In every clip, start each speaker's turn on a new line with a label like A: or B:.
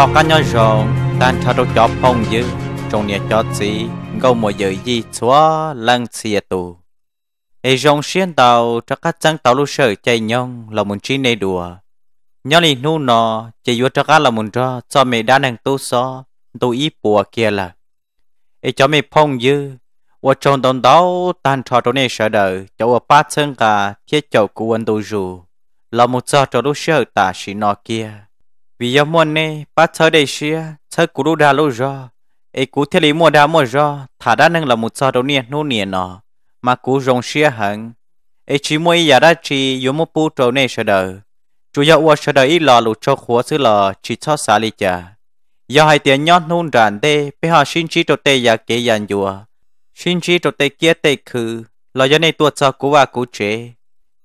A: nó cá nhau rồi tan cho đâu cho phong dữ trong nhà cho chị gấu mùa giờ gì chúa lăng xìa tù ấy rong xiên tàu cho các trang tàu lưu sợi chạy nhông là muốn chi này đùa nhớ lì nu nọ chạy vô cho các là muốn cho cho mẹ đã nàng tu so tu ý bùa kia là ấy cho mẹ phong dữ và trong đồng đó tan cho trong này sợ đời cho ở ba chân cả thiết chậu của anh tu dù là một giờ cho lưu sợi tả sĩ nọ kia vì do mua nè bắt thơ để xia thơ cú đu đa lô do ấy cú thiết lý mua đa mua do thả đa nâng là một giờ đầu niên nô niên nọ mà cú rong xia hẳn ấy chỉ mua ý giả đa chỉ yếu mua bù trâu nè sợ đời chủ yếu qua sợ đời ít lò lụt cho khóa sư lò chỉ cho xả lý chả giờ hai tiền nhót nôn rạn tê bây họ xin chỉ trâu tê giả kế dàn dùa xin chỉ trâu tê kia tê khứ lò giờ này tuột cho cú và cú chế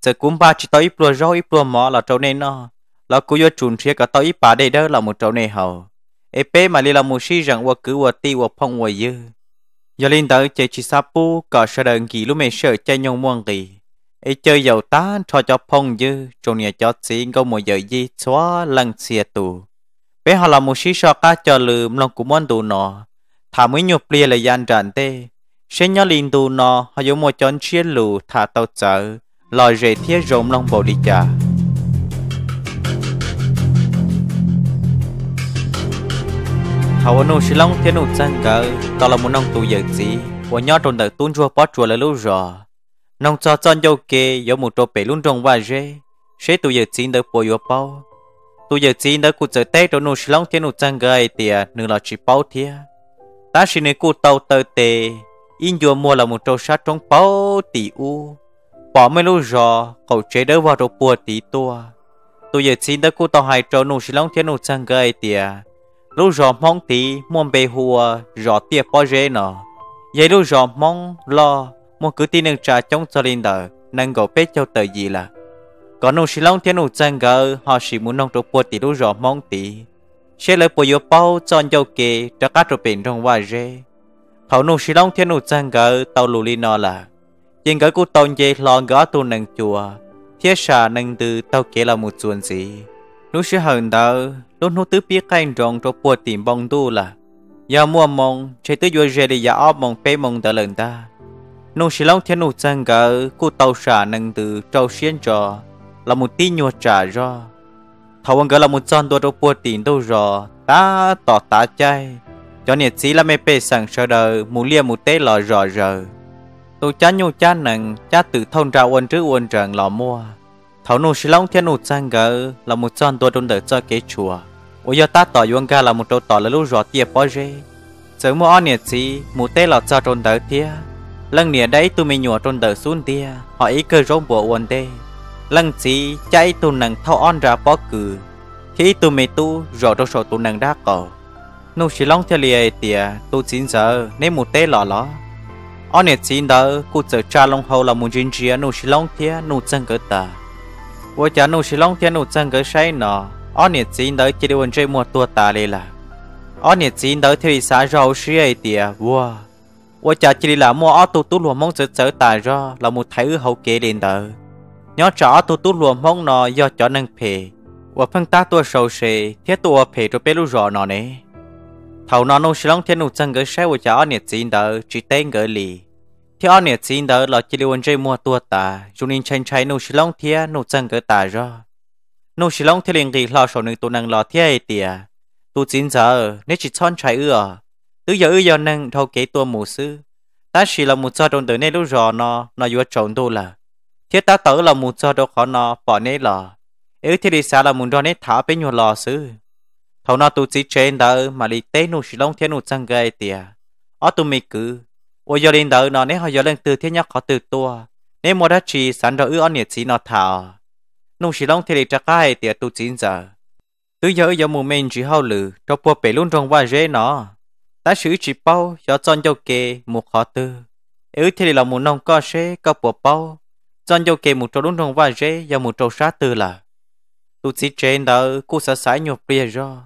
A: giờ cúm ba chỉ tới ít bùa rau ít bùa mỏ là trâu nè nọ là cú yo chun chia cả tao ít bà đây đó là một chỗ này hầu ê bé mà li là một sĩ rằng qua cứ qua ti qua phong qua dư giờ lên tới chơi chỉ sa pu cả sợ đơn kỳ lúc mẹ sợ chơi nhông muôn kỳ ê chơi giàu tá cho cho phong dư trong nhà cho xin câu một giờ gì xóa lần xìa tù bé họ là một sĩ so cá cho lườm lòng cũng muốn tù nọ thả mới nhục lia là gian tràn tê sẽ nhớ liền tù nọ họ dùng một chọn chia lù thả tàu chở lòi rễ thiết rộng lòng bầu đi chả hầu nô sĩ long thiên nô sang gờ tao là một nông tù giờ gì và nhớ trong đời tuôn chua bó chua là lâu rồi nông cho chân dâu kê có một trâu bể luôn trong vài rê sẽ tù giờ chín đỡ bồi vô bao tù giờ chín đỡ cụt chờ tết trong nô sĩ long thiên nô sang gờ tiệt nửa là chỉ bao thiệt ta xin nơi cụt tàu tờ tề in vừa mua là một trâu sát trong bao tỷ u bỏ mấy lâu rồi cậu chế đỡ vào trâu bùa tỷ tua tù giờ chín đỡ cụt tàu hai trâu nô sĩ long thiên nô sang gờ tiệt lúc giờ mong tí muốn bề hùa rõ tiệp bao giờ nó vậy lúc giờ mong lo muốn cứ tin nâng trà trong cho linh đời nâng gỗ bếp cho tờ gì là còn nông sĩ long thiên nụ chân gờ họ chỉ muốn nông trộn bùa tí lúc giờ mong tí sẽ lấy bùa yếu bao chọn dâu kê cho các trộn biển trong hoa rê khẩu nụ sĩ long thiên nụ chân gờ tàu lù li nó là nhưng gỡ cụ tàu dây lo gỡ tu nâng chùa thiết xà nâng từ tàu kê là một chuồn gì lúc sẽ hờn tờ, lúc nó tứ biết cái rộng cho bùa tìm bông tu là. Giờ mua mong, chạy tới vui rè đi giờ óp mong bê mong tờ lần ta. Nú sẽ lâu thiên nụ chân gỡ, cô tàu xả nâng từ trâu xuyên cho, là một tí nhuột trả cho, thầu ông gỡ là một chân đồ đồ bùa tìm đâu rồi ta tỏ ta chay cho nên chỉ là mẹ bê sẵn sợ đời mù lia mù tê lò rõ rờ tôi chán nhau chán nặng chá tự thông ra uôn trước uôn trần lò mua thảo nô xí long thiên nô trang gỡ là một chân đua đông đỡ cho kế chùa ô giờ ta tỏ yuông ga là một đầu tỏ là lũ rõ tiệp bao rê chớ mua ăn nhiệt gì mù tê là cho đông đỡ tia lần nè đấy tụi mình nhổ đông đỡ xuống tia họ ý cơ rong bộ uốn tê lần gì chạy tụi nàng thâu ăn ra bó cử khi tụi mình tu rõ đâu sổ tụi nàng đã cầu nô xí long thiên liệt tia tu chín giờ nên mù tê lọ lọ ăn nhiệt gì đó cụ chờ cha long hầu là một chuyện gì nô xí long thiên nô trang gỡ ta 我家奴是龙天奴真个谁呢？二年前到这里问这么多大哩啦？二年前到这里啥时候是一点哇？我家这里那么二嘟嘟罗蒙走走大着，那么睇好给领导。nhớ trả tu tu luồng mong nó do cho nâng phê và phân ta tua sầu sê thế tua phê cho bé lu rõ nó nè thầu nó nô sẽ lông thiên nụ chân gỡ xe của cháu nhiệt xin đỡ chỉ tên gỡ lì thì anh nhiệt xin đỡ là chỉ liên chơi mua tua ta chúng nên chen trái nô xí long thia nô chân cái ta ra nô xí long thì liền kỳ lo sổ nên tu năng lo thia ấy tiề tu chín giờ nếu chỉ chọn trái ưa từ giờ ưa giờ năng thâu kế tua mù sư ta chỉ là mù cho đồng tới nay lúc rò nó nó vừa trộn tu là thiết ta tử là mù cho đâu khó nó bỏ nay là yếu thì đi xa là mù đó nay thả bên nhiều lò sư thâu nó tu chỉ trên đó mà đi tế nô xí long thiên nô chân cái tiề ở tu mi cứ ô giờ lên đỡ nó nếu họ giờ lên từ thế nhắc họ từ tua nếu mua đã chỉ sẵn rồi ư ăn nhiệt nó thảo nông sĩ long thì để trả cái tiệt tu giờ từ giờ giờ mù mình chỉ hao lử cho bùa bể luôn trong vài rễ nó ta sử chỉ bao cho chọn cho kê một họ tư ứ thì là một nông co sẽ có bùa bao chọn cho kê một trâu luôn trong vài rễ giờ một trâu sát tư là tu chỉ trên đó cô sẽ sãi nhục bia rồi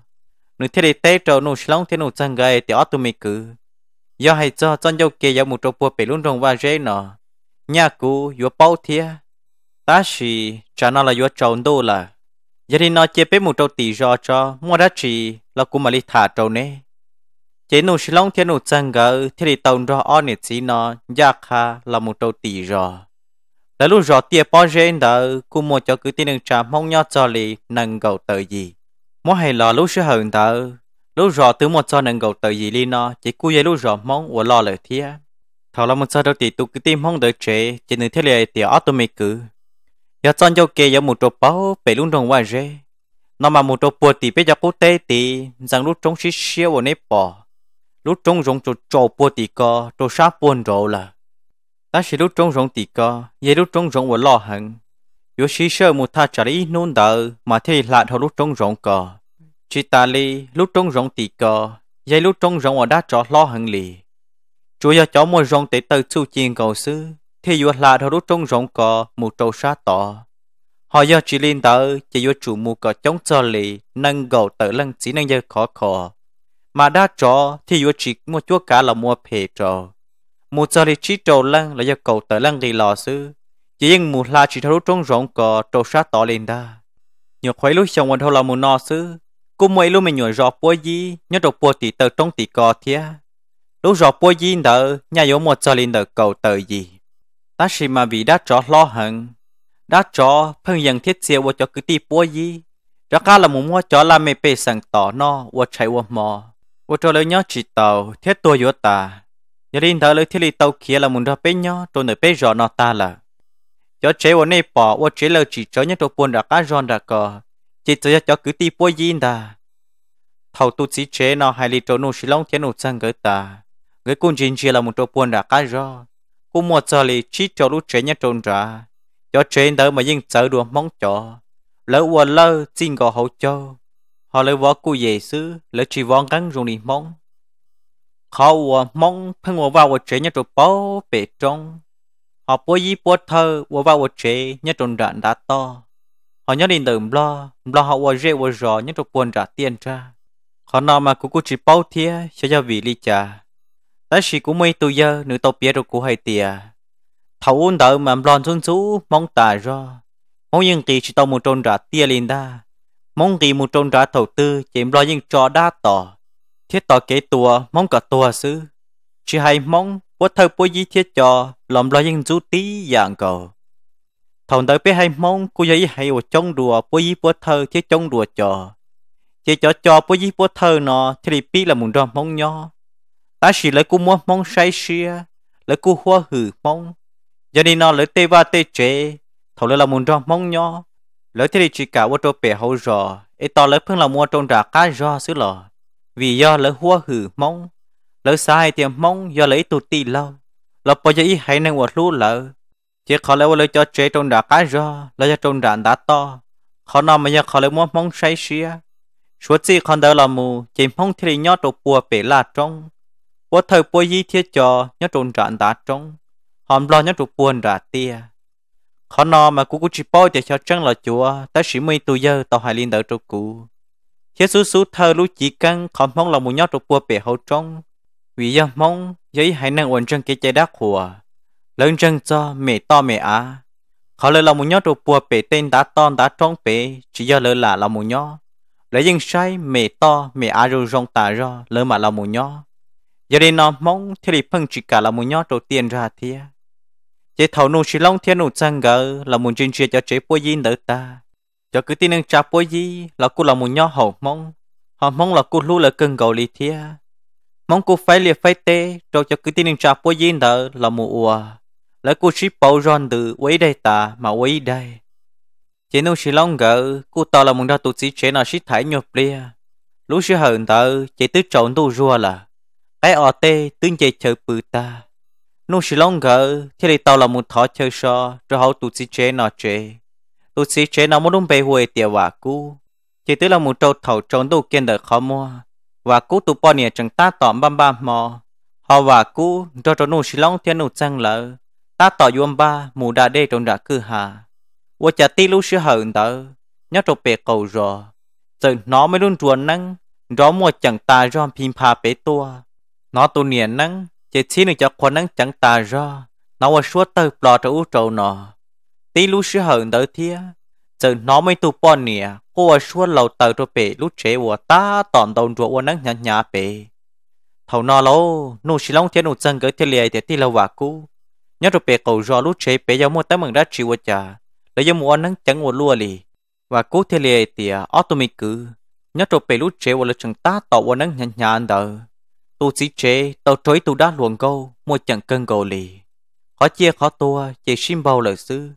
A: nếu thế để tế trâu nông sĩ long thì nông chân gầy thì ở tụi mình cứ do hay cho chân nhau kia giáo một trâu bùa bể luôn rồng và dễ nọ nhà cũ yếu bao thia ta chỉ cha nó là yếu trâu đô là giờ thì nó chế một trâu tỷ do cho mua đất chỉ là cũng mà đi thả trâu nè chế nụ xí long thiên nụ chân gỡ thì đi tàu ra on nè chỉ nó giá kha là một trâu tỷ do là lúc rõ tia bao dễ nợ cũng mua cho cứ tin được trà mong nhau cho lì nâng cầu tự gì mua hay là lúc sửa hờn tờ lúc rõ từ một cho nâng gầu tới gì li nó chỉ cú dây lúc rõ mong và lo lời thia thảo là một cho đầu tỷ tụ cứ tìm mong đợi chế chỉ nên thế này thì ở tụi mình cứ giờ chọn cho kia giờ một chỗ bao bể luôn trong ngoài rê nó mà một chỗ bùa thì bây giờ cố tê thì rằng lúc trong xí xíu ở nơi bỏ lúc trong rong chỗ chỗ bùa thì co chỗ sát buồn rồi là ta sẽ lúc trong rong thì co giờ lúc trong rong và lo hẳn yếu xí xíu một tha trả lý nôn đỡ mà thế lại thảo lúc trong rong co Chị ta li lúc trông rộng tì cờ, dây lúc trông rộng ở đá trọ lo hận lì. Chú giờ cháu mua rộng tế tờ chú chiên cầu sư, thì dù là thảo lúc trông rộng cờ một trâu xa tỏ. Họ do chị liên tờ, chỉ dù chủ mù cờ chống cho lì, nâng gầu tự lăng chỉ nâng dây khó khó. Mà đá trọ thì dù chỉ mua chúa cả là mua phê trọ. một cho lì chỉ trâu lăng là do cầu tự lăng lì lò sư. Chỉ yên mù là chỉ thảo lúc trông rộng cờ trâu xa tỏ lên đa. Nhiều khuấy lúc chồng quần thâu là mù nọ sư, cô mày lúc mình nhồi rọ bùa gì nhớ đồ bùa thì tờ trong thì có thia lúc rọ bùa gì đỡ nhà yếu một cho linh đỡ cầu tờ gì ta chỉ mà vì đã cho lo hận đã cho phân dần thiết xe và cho cứ ti bùa gì đó cả là một mua cho là mày bê sẵn tỏ nó qua chạy qua mò qua cho lấy nhớ chỉ tàu thiết tôi yếu ta nhớ lên thở lấy thiết lý tàu kia là muốn ra bên nhớ tôi nở bê rõ nó ta là cho chế vào nay bỏ qua chế lời chỉ cho nhớ đồ buồn đã cả giòn đã cờ chỉ cho cho cứ ti bôi yên ta thầu tu chỉ chế nó hai lít chỗ nô xí long thiên nô sang gỡ ta người cung chín chia là một chỗ buồn đã cái rồi cũng một giờ lì chỉ cho lúc chế nhất trôn ra cho chế đỡ mà yên sợ đùa mong cho lỡ qua lỡ xin gọi hậu cho họ lấy võ cụ dễ xứ lỡ chỉ võ gắn dùng đi mong họ qua mong phân qua vào qua chế nhất trôn bao bể trong họ bôi gì bôi thơ qua vào qua chế nhất trôn đạn đã to họ nhớ đến từ lo lo họ vừa rẻ vừa rò nhất trục buồn trả tiền ra họ nói mà cũng cũng chỉ bao thia cho gia vị lý trả ta chỉ cũng mấy tuổi giờ nữ tàu biết được cũng hay tiền thầu ôn đợi mà lo xuống chú mong tà ra mong yên kỳ chỉ tàu một trôn trả tiền liền ta mong kỳ một trôn trả thầu tư chỉ lo những trò đa tỏ thiết tỏ kế tùa mong cả tùa sư chỉ hay mong quá thơ bố dí thiết cho làm lo những chú tí dạng cầu thằng tới bé hay mong cô giấy hay ở trong đùa bố dí bố thơ chứ trong đùa trò chỉ cho cho bố dí bố thơ nó thì đi biết là muốn ra mong nho ta chỉ lấy cô muốn mong say xia lấy cô hoa hử mong giờ đi nó lấy tê va tê chế thằng lấy là muốn ra mong nho lấy thì đi chỉ cả qua trâu bể hậu rò ấy to lấy phương là mua trong rà cá rò xứ lò vì do lấy hoa hử mong lấy sai thì mong do lấy tụt tì lâu lấy bây giờ ý hãy năng hoạt lúa lợ chỉ khó lấy lấy cho chế trong đã cá rò lấy cho trong đạn đã to khó nào mà giờ khó lấy muốn mong say xia số chỉ còn đỡ là mù chỉ mong thì nhớ trụ bùa bể là trong bữa thời bùa gì thiết cho nhớ trong đạn đã trong hòm lo nhớ trụ bùa đã tia khó nào mà cú cú chỉ bao để cho chân là chùa ta sĩ mi tu giờ tàu hải liên đỡ trụ cú thiết số số thơ lũ chỉ căng khó mong là mù nhớ trụ bùa bể hậu trong vì giờ mong giấy hãy năng ổn chân cái chế đá khùa lớn chân cho mẹ to mẹ á họ lời lòng một nhó đồ bùa bể tên đã to đã trống bể chỉ do lời là lòng một nhó lấy dân say mẹ to mẹ á rồi rong tà ra lời mà lòng một nhó giờ đây nó mong thì lì phân chỉ cả lòng một nhó đầu tiên ra thia chế thầu nô chỉ long thiên nô sang gỡ là một chuyện chia cho chế bùa gì đỡ ta cho cứ tin anh cha bùa gì là cô lòng một nhó hậu mong họ mong là cô lú là cần gầu lì thia mong cô phải liệt phải tê rồi cho cứ tin anh cha bùa gì đỡ là một ua lỡ cô ship bao ron từ quấy đây ta mà quấy đây chỉ nông sĩ long gỡ cô tao là một đa tụt sĩ chế nào sĩ thái nhộp lia lúc sĩ hận tờ chỉ tứ chọn tu rùa là cái ọ tê tương chế chờ bự ta nông sĩ long gỡ thì đây tao là một thọ chơi so cho hậu tụt sĩ chế nào chế tụt sĩ chế nào muốn đúng bề huệ tiề hòa cú chỉ tứ là một trâu thầu chọn tu kiên đợi khó mua và cú tụ bao nè chẳng ta tỏm băm băm mò họ và cú cho cho nông sĩ long thiên nô trăng lợi ta tỏ yuan ba mù đà đê trong đã cư hà wo cha ti lu sư hận tớ nhớ trong bề cầu rò giờ nó mới luôn chuồn năng rõ mua chẳng ta rõ phim pha bế tua nó tu niệm năng chỉ chỉ được cho quan năng chẳng ta rõ nó qua suốt tơ bỏ trong u trầu nọ ti lu sư hận tớ thia giờ nó mới tu bỏ nè cô qua suốt lâu tờ trong bề lúc chế của ta tòn đầu ruột qua năng nhả nhả bề thầu nó lâu nô xì long thiên nô chân cái thiên liệt thì ti lâu và cú nhớ rồi bè cầu rò lú chế bè giáo mua tấm mừng đã chịu cha lấy giáo mua nắng chẳng mua lúa lì và cố thế lìa tìa auto mi cứ nhớ rồi bè lú chế và lực chẳng ta tỏ và nắng nhàn nhàn đỡ tu sĩ chế tàu trói tu đã luồn câu mua chẳng cân cầu lì khó chia khó tua chỉ xin bao lời sư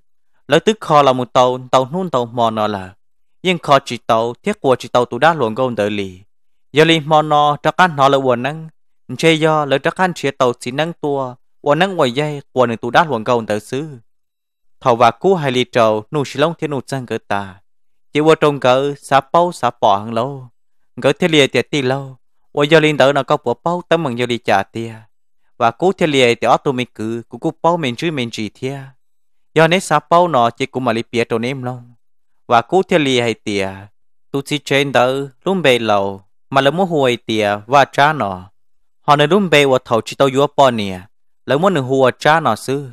A: lời tức kho là một tàu tàu nuôn tàu mò nó là nhưng kho chỉ tàu thiết của chỉ tàu tu đã luồn câu đỡ lì giờ lì mò nó chắc ăn nó là quần nắng chế do lời chắc ăn chia tàu chỉ nắng tua quả ngoài 원한 quả 원은 tu đá luận công tự xứ thầu và cú hai lì trầu nụ xì long thiên nụ sang cỡ ta chỉ qua trong cỡ xả bao xả bỏ hàng lâu cỡ thiên lìa tiệt ti lâu qua giờ linh tử nó có bữa bao tấm mừng giờ li trả tia và cú thiên lìa thì ở tụi mình cứ cú cú bao mình chứ mình chỉ thia do nấy xả bao nó chỉ cú mà lì bịa trầu nêm lâu, và cú thiên lìa hay tia tu chỉ trên tử luôn bề lâu, mà lỡ muốn huồi tia và trả nó họ nên luôn bề qua thầu chỉ tao vừa bỏ nè lấy muốn nửa hùa cha nó sư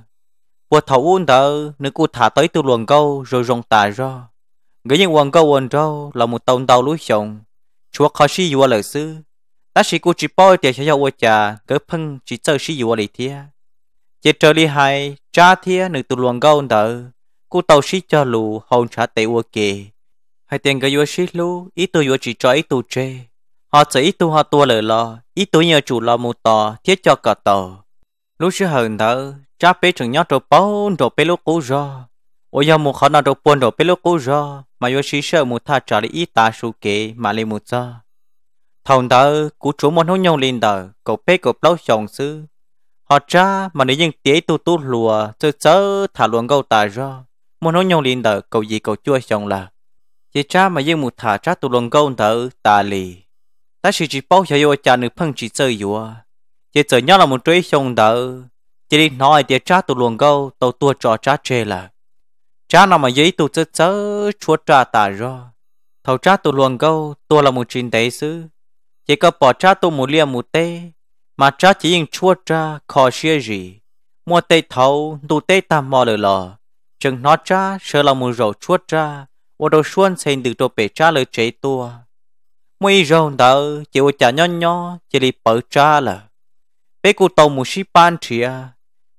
A: hùa thấu un tờ nửa cụ thả tới tư luồng câu rồi rong tà ra cái những quần câu quần trâu là một tông tàu lúa chồng chúa khó xí dùa lời sư ta sĩ cụ chỉ bôi tiền cho hùa cha cỡ phân chỉ chơi xí dùa lì thia chỉ chơi đi hai cha thia nửa tư luồng câu tờ cụ tàu xí cho lù hồn trả tệ hùa kì hai tiền cái hùa xí lù ý tôi hùa chỉ cho ý tôi chê họ chỉ ý tôi họ tua lời lo ý tôi nhờ chủ lo mù tò thiết cho cả tàu lúc xưa hờn thở cha bé chừng nhát rồi bốn rồi bé lúc cũ rồi ôi giờ một khả năng rồi bốn rồi bé lúc cũ rồi mà yo xí sợ một tha trả đi ta số kệ mà lên một giờ thằng thở cú chú muốn hôn nhau lên tờ cậu bé cậu lâu chồng sư họ cha mà nếu những tiếc tu tu lùa chơi chơi thả luồng câu ta ra muốn hôn nhau lên tờ cậu gì cậu chua chồng là chỉ cha mà riêng một thả cha tu luồng câu thở ta lì ta chỉ chỉ bao giờ yo cha nữ phăng chỉ chơi yo chỉ sợ nhau là một chuỗi sông đỡ chỉ đi nói thì cha tụ luồng câu tàu tua trò cha chê là cha nào mà giấy tụ chớ sớ chúa cha tà rồi thầu cha tụ luồng câu tua là một trình tế sứ chỉ có bỏ cha tụ một lia một tê mà cha chỉ nhìn chúa cha khó xia gì mua tê thầu tụ tê tam mò lời lò chừng nó cha sợ là một rầu chúa cha ô đầu xuân xem được đồ bể cha lời chế tua mỗi rầu đỡ chỉ ô cha nhon nhó chỉ đi bỏ cha là bé cô tàu một ship ban chia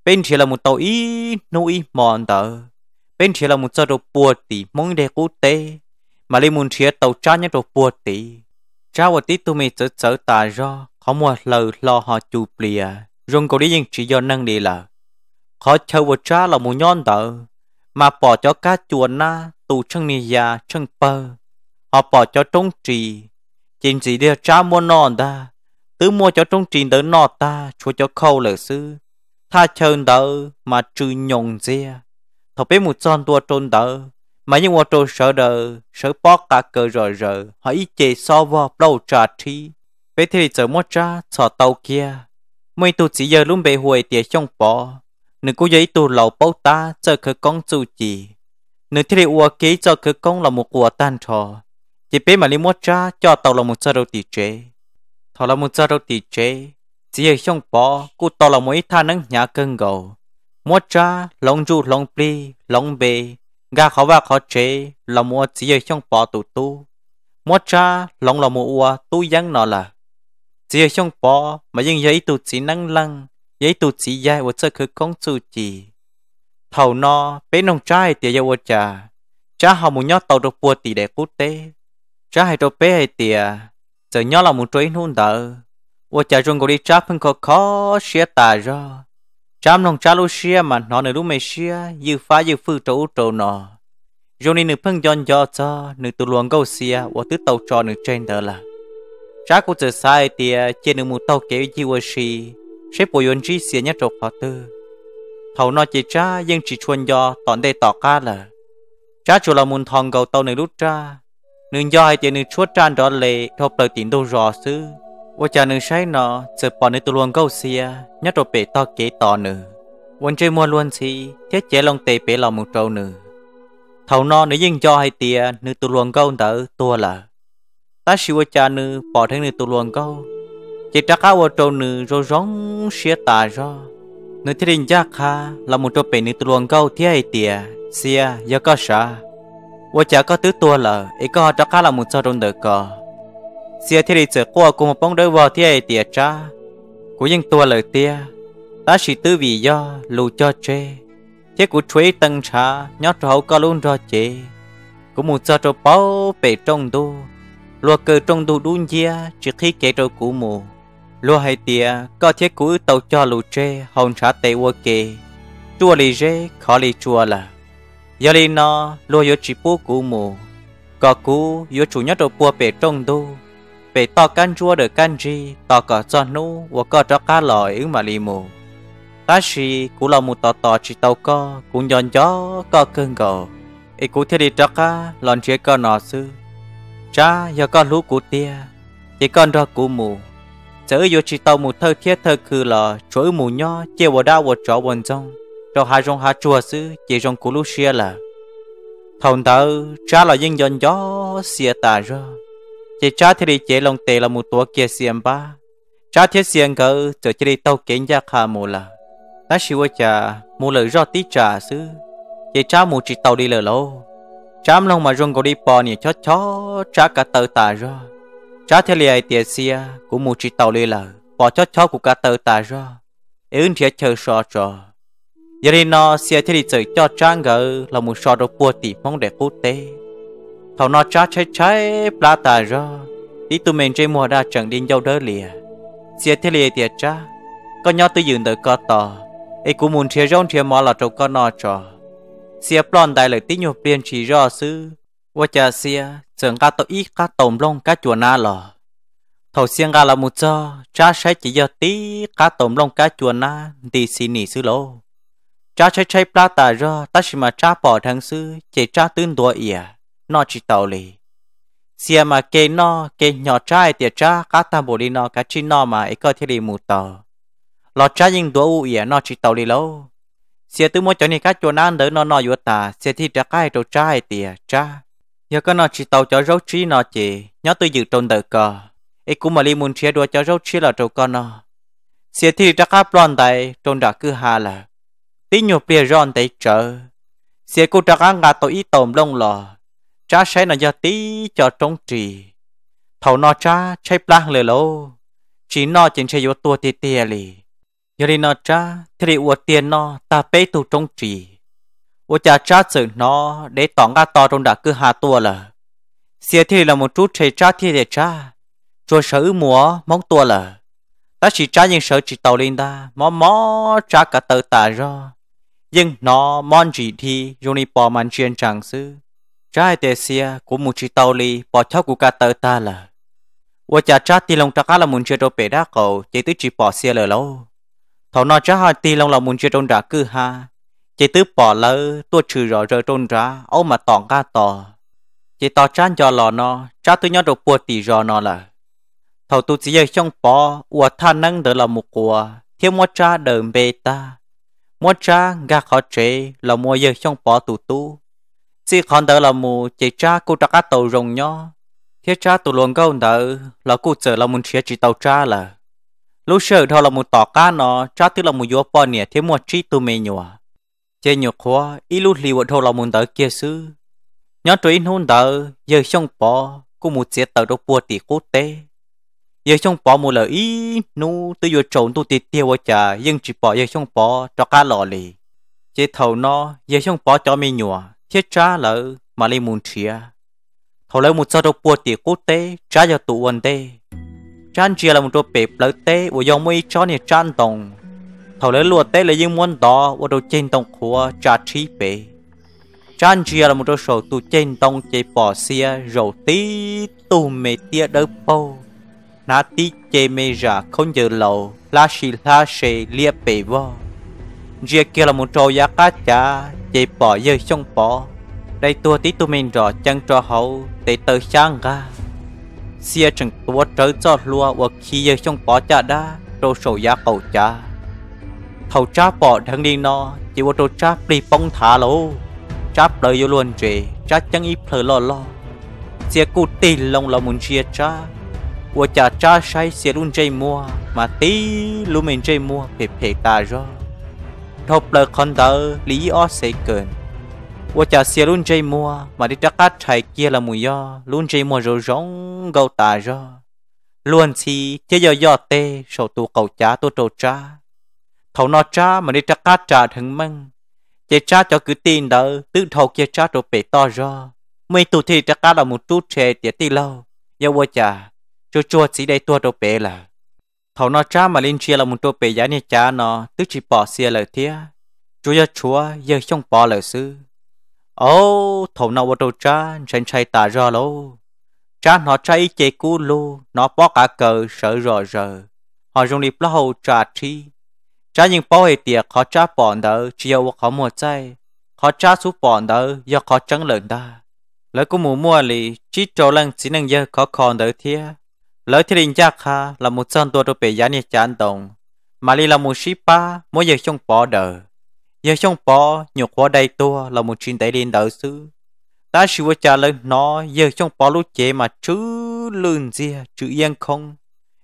A: bên chia là một tàu ý nô ý mòn tờ bên chia là một tàu đồ bùa tỷ mong đề cô tê mà lên một chia tàu cha nhất đồ bùa tỷ cha vật tí tụi mình chở chở tà do khó mua lờ lo họ chụp lìa rong cổ đi dân chỉ do năng đi là khó chờ và cha là một nhon tờ mà bỏ cho cá chuồn na tù chân nì già chân pơ họ bỏ cho trống trì chính chỉ đưa cha mua non ta tứ mua cho trung trình đỡ nọ ta chúa cho khâu lỡ sư tha chân đỡ mà trừ nhồng dê thọ bé một son tua trôn đỡ mà những ô trôn sợ đỡ sợ bó cả cờ rồi rồi họ ít chê so vào đầu trà thi bé thì giờ mua cha sợ tàu kia mấy tu chỉ giờ luôn bề huề tiệt trong bò nếu cô giấy tu lầu bao ta chờ khởi công chủ chỉ nữ thì ua kế cho khởi công là một quả tan trò chỉ bé mà đi mua cha cho tàu là một sơ đầu tỷ chế thọ là một giờ đầu tỷ chế chỉ ở trong bó cụ tỏ là mỗi tha nâng nhà cân gầu mua cha lòng du lòng pli lòng bề gà khó và khó chế là mua chỉ ở trong bó tụ tu mua cha lòng là mua ua tu giang nó là chỉ ở trong bó mà dân giấy tụ chỉ năng lăng giấy tụ chỉ dài của sơ khứ con su chỉ thầu no bé nông trai tiề yêu cha cha họ muốn nhót tàu được bùa tỷ để cút tê cha hay đồ bé hay tiề giờ nhớ là một chuyện hôn tờ và chả chúng có đi chắc phân khó khó xia tà ra chăm lòng cha lô xia mà nó nữa lúc mày xia dư phá dư phư trâu trâu nọ rồi nên nữ phân dọn dọ cho nữ tụ luồng gấu xia và tứ tàu trò nữ trên tờ là chắc cũng giờ sai thì trên nữ một tàu kéo dư và xì sẽ bồi dưỡng chi xia nhất trộm họ tư thầu nó chỉ cha nhưng chỉ chuyên dọ tọn đây tỏ ca là cha chủ là muốn thằng cầu tàu nữ lúc cha nương do hai chị nương chúa trang đó lệ thộp lời tín đồ rõ sư và cha nương say nọ, giờ bỏ nương tu luôn câu xia nhất rồi bể to kế to nữa quân chơi mua luôn xì thiết chế lòng tề bể lòng một trâu nữa thầu nọ nếu dưng cho hai tia nương tu luôn câu tớ tua là ta siêu cha nương bỏ thế nương tu luôn câu chỉ trắc áo trâu nương rồi rong xia tà ra nương thiên định chắc ha là một trâu bể nương tu luôn câu thiết hai tia xia do có sao 我家哥都多了，一个找卡了木做中的个，现在的这过过么帮着我爹爹家，我应多了爹，但是都为要路叫这，这我吹灯茶，鸟朝个路着这，我木做着宝贝中毒，落个中毒 đúng giờ chỉ khi kể cho cụ mù, lúa hay tía có thiết cụ tàu cho lũ trê hồng trả tây qua kề, chua lì rế khó lì chua là giờ lên nó lo yo chỉ bố cú mù có cú yo chủ nhất đầu bùa bể trong đô bể to can chua được can chi to cả cho nu và cả cho cá lòi ứng mà li mù ta chỉ cú lo một tò tò chỉ tàu co cú nhon gió co cơn gò ý cú thiết đi cho cá lòn chế co nọ sư cha giờ con lũ cú tia chỉ con đó cú mù chớ yo chỉ tàu mù thơ thiết thơ cứ là chỗ mù nho chia vào đau vào chỗ bồn trong rồi hai rong hai chùa sư chỉ rong cú lú xia là thằng tớ cha là dân dân gió xia tà rồi chỉ cha thì đi chế lòng tề là một tuổi kia xiêm ba cha thiết xiêm cỡ trở chỉ đi tàu kiến ra khả mù là ta xíu cha mù lử do tí trà sư chỉ cha mù chỉ tàu đi lờ lâu cha lòng mà rong có đi bò nhỉ chó chó cha cả tờ tà rồi cha thiết liền tiền xia cũng mù chỉ tàu đi lờ bỏ chó chó của cả tờ tà rồi ơn thiệt chờ so trò giờ đi nó sẽ thế đi chơi cho trang gờ là một sò đồ bùa tỉ mong để cố tế thầu nó chá cháy cháy plá tà ra đi tụi mình chơi mùa đã chẳng đi dâu đỡ lìa sẽ thế lìa tiệt cha có nhau tôi dừng tới có tò ấy cũng muốn chia rong chia mò là trâu con nó trò sẽ plon đại lời tí nhục biên chỉ rõ sư và cha sẽ chẳng cả tôi ít cả tổng long cả chùa na lò thầu xiên gà là một cho cha sẽ chỉ giờ tí cả tổng long cả chùa na đi xin nỉ sư lô cha chay chơi plata ra ta chỉ mà cha bỏ thằng sư chỉ cha tương đối ỉa nó chỉ tàu lì xia à mà kê nó kê nhỏ trai tiệt cha cá tam bồ đi nó cá chi nó mà ấy có thể đi mù tàu lọ cha nhưng đuổi u ỉa nó chỉ tàu lì lâu xia à tư mua cho nên cá chuồn ăn đỡ nó nó vừa ta xia thì trả cái trâu trai tiệt cha giờ có nó chỉ tàu cho râu trí nó chỉ nhớ tôi dự trôn đỡ cờ ấy cũng mà đi muốn chia đua cho râu trí là trâu con nó xia à thì trả cái plon tại trôn đã cứ hà là tí nhục bia ròn tới chợ xe cô trạc ăn gà tôi ý tôm lông lò cha sẽ là do tí cho trống trì thầu nó cha chạy plang lề lô chỉ nó chỉ chạy vô tua tì tìa lì giờ đi nó cha thì đi uổng tiền nó ta bế tụ trống trì uổng cha cha xử nó để tỏ gà to trong đã cứ hà tua lờ. xe thì là một chút chạy cha thì để cha chùa sở múa mong tua lờ. ta chỉ cha nhìn sở chỉ tàu lên ta mó mó cha cả tờ tà rồi nhưng nó mon chỉ thi Johnny bỏ man chuyên chẳng sư. Trái tệ xìa của một chị tàu lì bỏ cháu của cả tờ ta là. Và cha chá tì lòng chắc là muốn chơi đồ bể đá cầu chỉ tứ chỉ bỏ xìa lờ lâu. Thảo nó cha hỏi ti long là muốn chơi trôn đá cư ha. Chỉ tứ bỏ lỡ tua trừ rõ rỡ trôn ra ấu mà tỏng ca tỏ. Chỉ tỏ chán cho lò nó cha tứ nhó đồ bùa tì rõ nó là. Thảo tụ chỉ dây trong bỏ ua tha năng đỡ là một của thiếu mua cha đờm bê ta mua cha gà khó chế là mua giờ trong bỏ tù tu si còn đỡ là mù chỉ cha cô trắc cá tàu rồng nhó thiết cha tù luôn câu đỡ là cô chờ là muốn chia chỉ tàu cha là lúc sợ thôi là muốn tỏ cá nó cha tức là muốn yếu bò nè thế mua chi tù mê nhùa chơi nhục khoa ít lúc liều thôi là muốn đỡ kia sư nhớ tuổi hôn đỡ giờ trong bỏ cô muốn chết tàu đâu bùa tỷ quốc tế giờ xong bỏ một lời ý nu tôi vừa trộn tôi tiệt tiêu ở chợ nhưng chỉ bỏ giờ xong bỏ cho cá lò lì chế thầu nó giờ xong bỏ cho mi nhùa thiết trả lỡ mà lấy muốn chia thầu lấy một sao đâu bùa tiệt cố tế trả cho tụ quần tế chan chia là một chỗ bẹp lỡ tế và dòng mây cho nè chan tòng thầu lấy lùa tế là những món đó và đồ trên tòng của trả trí bể chan chia là một chỗ sầu tụ trên tòng chế bỏ xia rầu tí tù mê tia đỡ bao na ti chê mê ra không giờ lâu la xì la xê lia bề vô Rìa kia là một trò giá cá chá chê bỏ dơ xong bỏ đây tua tí tụi mình rõ chân cho hậu để tờ sang ra xia chẳng tua trở cho lua và khi dơ xong bỏ cha da trô sổ ya cầu cha thầu chá bỏ thân đi no chỉ vô trô chá đi bông thả lâu chá đời vô luôn trề chá chẳng ít thở lo lo xia cụ tì lòng là muốn chia cha 我家家晒些路这么，嘛地路面这么撇撇大热，头不看到里二谁跟？我家些路这么，嘛的这个柴 kia 了么呀？路这么热热够大热，乱起这要要得，手都狗家都都渣，头那渣嘛的这个渣疼闷，这渣就 cứ tin đó, tự 头 kia 渣都被打热，mấy tụ thì 这个了么都柴的地 lâu，要我家。chua chua chỉ đây tua đồ bể là thầu nó cha mà linh chia là một đồ bể giá như cha nó tức chỉ bỏ xia lời thía chúa cho chúa giờ không bỏ lời sư ô thầu nó đồ cha trên chạy tà ra lô cha nó chạy chế cú lô nó bỏ cả cờ sợ rồi rồi họ dùng đi lâu trà chi cha nhưng bỏ hệ tiệc họ cha bỏ đỡ chỉ yêu họ mua chay họ cha số bỏ đỡ giờ họ trắng lợn ta lời của mua mua lì chỉ cho lần chỉ năng giờ họ còn đỡ thiệt lời thì đình chắc ha là một son tua đồ bể giá nhiệt chán tổng mà li là một shipa mỗi giờ trong bỏ đờ giờ trong bỏ nhục qua đầy tua là một chuyện tẩy đình đỡ xứ ta siêu trả lời nó giờ trong bỏ lúc chế mà chứ lươn gì chữ yên không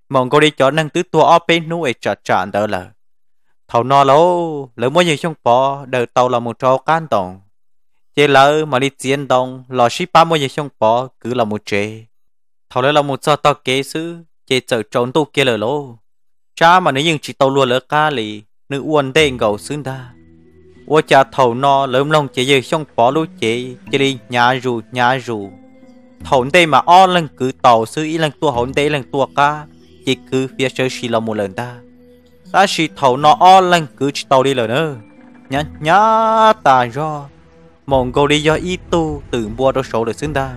A: mong cô đi cho năng tứ tua ở bên núi trả trả đỡ là thầu no lâu lỡ mỗi giờ trong bỏ đờ tàu là một trò can tổng chế lỡ mà đi chiến tổng lò shipa mỗi giờ trong bỏ cứ là một chế thầu lấy là một cho tao kế sư chế chở trốn tu kia lời lô cha mà nếu nhưng chỉ tàu luôn lỡ ca lì nữ uốn tê ngầu xứng đa ô cha thầu no lớn lòng chế giờ xong bỏ lũ chế chế đi nhà rù nhà rù thầu tê mà o lần cứ tàu sư y lần tua hồn tê lần tua ca chỉ cứ phía sơ xì là một lần ta ta chỉ thầu no o lần cứ chỉ tàu đi lỡ nữa nhá nhá ta do mong cô đi do y tu từ mua đồ số được xứng đa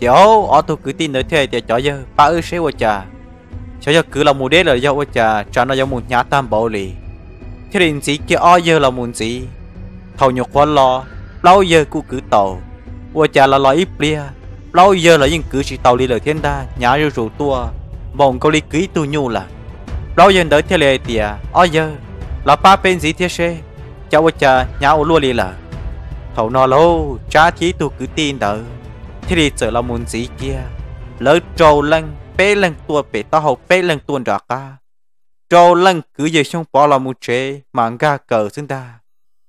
A: chỗ ở tôi cứ tin tới thế thì cho giờ ba ư sẽ qua trà cho giờ cứ là mù đến là do qua trà cho nó giống một nhà tam bảo lì thế thì gì kia ở giờ là muốn gì thầu nhục quá lo lâu giờ cứ cứ tàu qua trà là lo ít bia lâu giờ là những cứ chỉ tàu đi lời thiên đa nhà rượu rượu tua bọn câu đi ký tu nhu là lâu giờ đỡ thế lệ thì ô giờ là ba bên gì thế xe cháu qua trà nhà ô luôn đi là thầu nó lâu cha chỉ tôi cứ tin đỡ thì đi chở là muốn gì kia lỡ trâu lăng bé lăng tua bé tao hậu bé lăng tua đó cả trâu lăng cứ giờ xong bỏ là một chế mà ra cờ chúng ta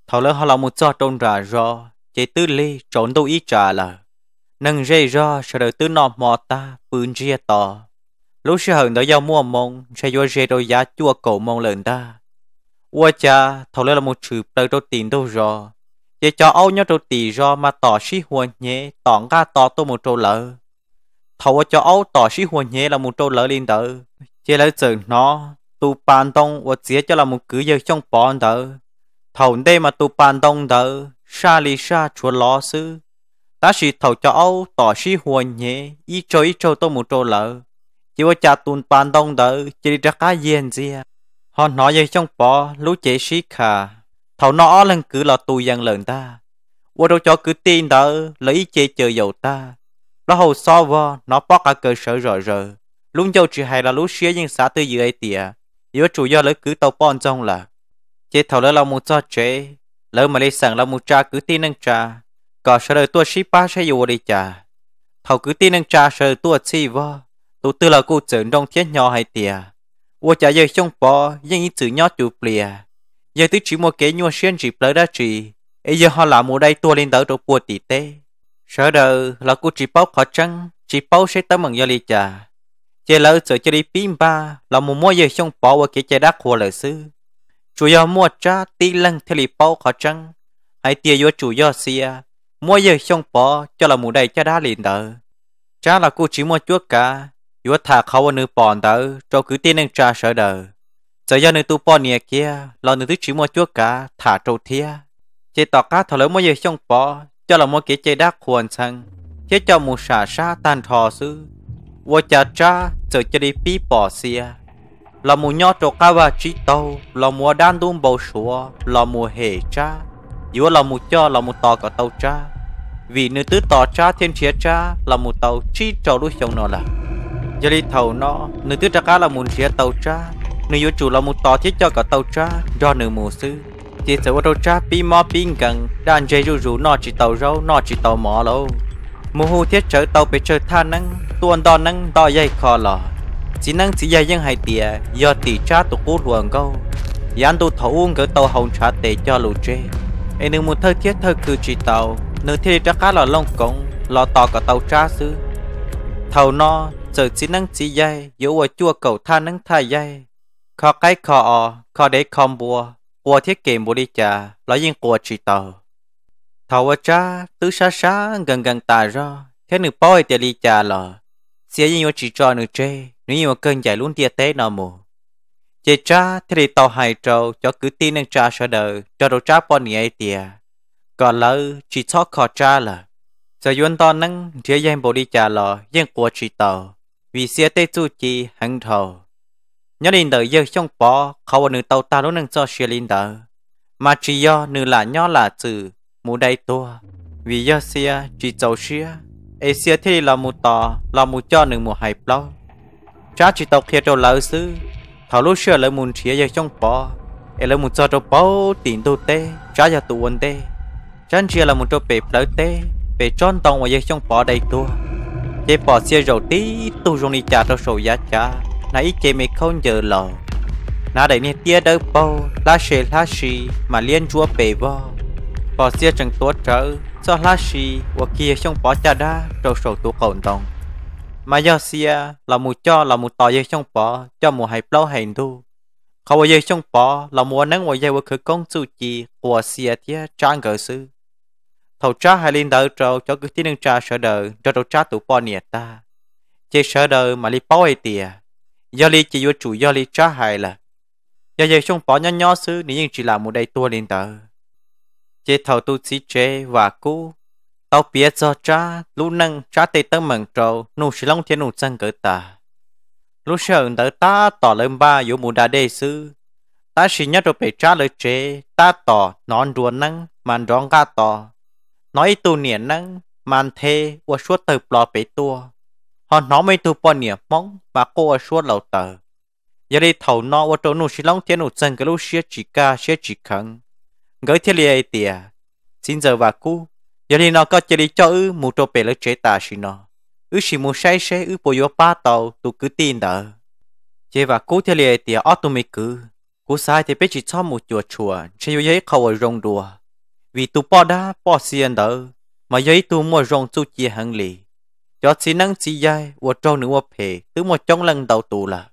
A: thầu lỡ họ là một cho trôn ra rồi chế tư lê trốn đâu ý trả là nâng dây ra sợ đời tư nọ mò ta phương chia to lúc sẽ hận đó giao mua mông sẽ vô dây đôi giá chua cổ mông lần ta ua cha thầu lỡ là một chữ đời đâu tiền đâu rồi chỉ cho ông nhớ trâu tì do mà tỏ sĩ huồn nhé tỏ ga tỏ tôi một trâu lỡ thầu cho ông tỏ sĩ huồn nhé là một trâu lỡ liên tớ chỉ lấy chừng nó tu bàn tông và chỉ cho là một cử giờ trong bỏ tớ thầu đây mà tu bàn tông tớ xa lì xa chúa lo sư ta sĩ thầu cho ông tỏ sĩ huồn nhé ý cho ý cho tôi một trâu lỡ chỉ có cha tu bàn tông tớ chỉ đi ra cá yên gì họ nói vậy trong bỏ lũ chế sĩ khả thảo nó lần cứ là tù giang lần ta qua đâu cho cứ tin đỡ lấy chê chờ dầu ta nó hầu so vo nó bóc cả cơ sở rồi rồi lúc dầu chỉ hay là lúc xía nhưng xã tư dưới ấy tìa yếu chủ do lấy cứ tàu bọn trong là chế thảo lấy là một cho chế lỡ mà lấy sẵn là một cha cứ tin nâng cha có sợ đời tua sĩ ba sẽ dù đi cha thảo cứ tin nâng cha sợ đời tua chi vo, tụ tư là cụ trưởng trong thiết nhỏ hay tìa vô chả giờ trong bò nhưng ý chữ nhỏ chủ plìa giờ tí chỉ mua kế nhua xuyên chỉ plơ đó chỉ ấy giờ họ làm mua đây tua lên đỡ đồ cua tỷ tê sợ đời là cô chỉ bao khó chăng chỉ bao sẽ tấm bằng giờ lì chả chỉ lỡ sợ chỉ đi pin ba là mua mua giờ xong bao và kế chơi đắt của lời sư chủ yếu mua cha tí lăng theo đi bao khó chăng hãy tia vô chủ yếu xia mua giờ xong bao cho là mua đây cha đã liền đỡ cha là cô chỉ mua chuột cả yếu thà khâu ở nơi bòn đỡ cho cứ tin đang cha sợ đời giờ giờ nơi tu bỏ nia kia lo nơi thứ chỉ mua chúa cả thả trâu thia chế tỏ cá thọ lấy mua giờ trong bỏ cho là mua kế chế đắc khuôn sang chế cho mù xả xa tan thò sư vô cha cha giờ cho đi pi bỏ xia là mù nho trâu cá và trí tàu, là mùa đan đun bầu sủa là mùa hề cha dù là mù cho là mù tò cả tàu cha vì nữ tứ tỏ cha thiên chia cha là một tàu chi trò đuôi chồng nó là giờ đi thầu nó nữ tứ cha cá là muốn chia tàu cha nếu yêu chủ là một tổ thiết cho cả tàu tra do nữ mù sư chỉ sợ tàu tra pi mò pi gần đàn dây rủ rủ nọ chỉ tàu râu nọ chỉ tàu mỏ lâu mù hù thiết trở tàu bị trở tha năng tuần đo năng đo dây khó lò chỉ năng chỉ dây dân hai tìa do tỷ cha tụ cú ruộng câu dán tụ thấu uống cỡ tàu hồng trà tệ cho lù chê em nữ mù thơ thiết thơ cư chỉ tàu nữ thiết ra cá lò lông cống lò tò cả tàu tra sư thầu no giờ chỉ năng chỉ dây dẫu ở chua cầu tha năng tha dây khó cái khó khó để không bùa bùa thiết kế mù đi chà là yên của chỉ tàu thầu ở cha tứ xa xa gần gần ta ra thế nữ bói tiền đi chà là xia yên chỉ cho nữ chê nữ yên cơn giải luôn tiền tế nào mù chị cha thế thì tàu hài trâu cho cứ tin năng cha sợ đời cho đồ cha bọn nhẹ tiền. còn lỡ chỉ cho khó cha là giờ yên to năng thế yên bồ đi chà là yên của chỉ tàu vì xia tê chu chi hăng thầu nhớ đến đời giờ trong bó khâu ở nữ tàu ta nó nâng cho xe lên đời mà chỉ do nữ là nhỏ là từ mù đầy tua vì do xe chỉ giàu xe ấy xe thì là mù tỏ là mù cho nữ mù hải bão cha chỉ tàu kia trâu lỡ sư thảo lúc xưa lấy mùn chia giờ trong bó ấy lỡ mù cho trâu bao tiền đô tê cha giờ tụ ổn tê chân chia là một cho bẹp lỡ tê bẹp tròn tông ở giờ trong bó đầy tua chế bỏ xe rầu tí tu trong đi chả trâu sầu giá cha na ít chế mê không giờ lò na để nè tia đỡ bao lá xe lá xì mà liên chúa bề bò bỏ xe chẳng tốt trở cho lá xì và kia trong bỏ cha đa trâu sầu tụ cộng đồng mà do xe là một cho là một tòa dây trong bỏ cho một hai bao hành đu không bao dây trong bỏ là mùa nắng ngoài dây và khứ công su chi của xe tia trang gỡ sư thầu trá hai linh đỡ trâu cho cứ tiếng trà sợ đời cho trâu trá tụ bò nhiệt ta chế sợ đời mà li bao ấy tiệt do li chỉ vô chủ do li cho hay là giờ giờ không bỏ nhỏ nhỏ xứ nếu như chỉ là một đầy tua lên tờ chế thầu tu sĩ chế và cú tao biết do cha lũ nâng cha tê tâm mừng trầu nụ sĩ long thiên nụ chân cỡ ta lũ sợ đỡ ta tỏ lên ba yếu mù đa đề sư ta chỉ nhớ được bị cha lời chế ta tỏ nón đùa nâng màn rong ga tỏ nói tu niệm nâng màn thê và suốt từ bỏ bị tua hòn nó mới tu bọn nhỉ mong bà cô ở suốt lâu tờ giờ đi thầu nó ở chỗ nụ xí lóng thiên nụ chân cái lúc xía chỉ ca xía chỉ khẩn gửi thiết liệt tìa xin giờ bà cô, giờ đi nó có chỉ đi cho ư một chỗ bể lấy chế ta xí nó ư xí mù say xe ư bồi vô ba tàu tụ cứ tin đỡ chế và cu thiết liệt tìa ở tụ mới cứ cú sai thì biết chỉ cho một chùa chùa chỉ yêu giấy khâu ở rong đùa vì tụ bò đã bò xiên đỡ mà giấy tụ mua rong tu chia hàng lì cho xí năng xí dài và trâu nữ một phê từ một trong lần đầu tù là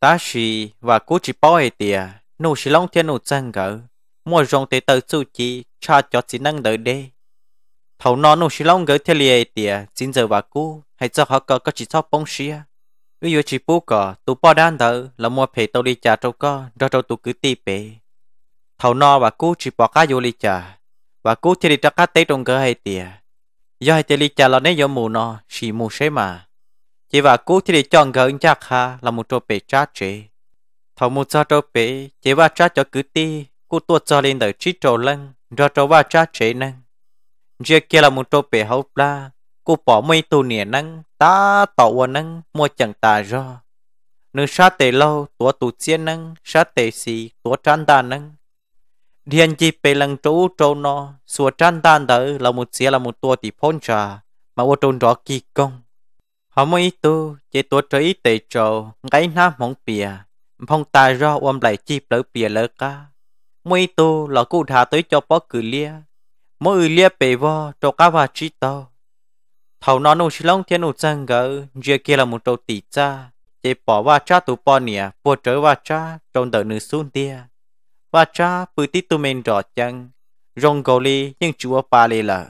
A: ta xì và cô chỉ bỏ hệ tìa nụ xì long thiên nụ chân gỡ mua rong tế tờ su chi cha cho xí năng đợi đê thầu nó nụ xì long gỡ thiên lìa tìa chính giờ và cô hãy cho họ có có chỉ cho bông xìa ví dụ chỉ bố cỏ tụ bao đan thở là mua phê tàu đi trà cho co do trâu tụ cứ tì bể thầu nó và cô chỉ bỏ cá vô đi trà và cô thiên đi trà cá tế trong gỡ hay tìa do hai chơi cha là nấy do mù nó chỉ mù xế mà chỉ và cú thì để chọn gần chắc ha là một trò bể trá chế thầu một trò trò bể chỉ và trá cho cứ ti cú tua cho lên đời trí trò lăng rồi trò và trá chế năng giờ kia là một trò bể hậu la cú bỏ mấy tu nè năng ta tạo vào năng mua chẳng tà do nếu sát tệ lâu tua tu chiến năng sát tệ xì tua trăn ta năng Điên chi bê lăng trú trâu nó, sùa trăn tan tử là một xìa là một tua thì phôn trà, mà vô trôn rõ kỳ công. Họ mới ý tu, chế tua trở ý tệ trầu, ngáy nam mong bìa, phong tài ra ôm lại chi lỡ bìa lỡ ca. Mới ý tu là cụ thả tới cho bó cử lia, mỗi ư lia bề vo cho cá và trí tàu. Thầu nó nụ xí lông thiên nụ chân gỡ, dìa kia là một trâu tỷ cha, chế bỏ và cha tụ bò nìa, bùa trở và cha, trong đỡ nữ xuống tia và cha bự tí tụ mình rõ chân rong gò lì nhưng chúa ba lì lờ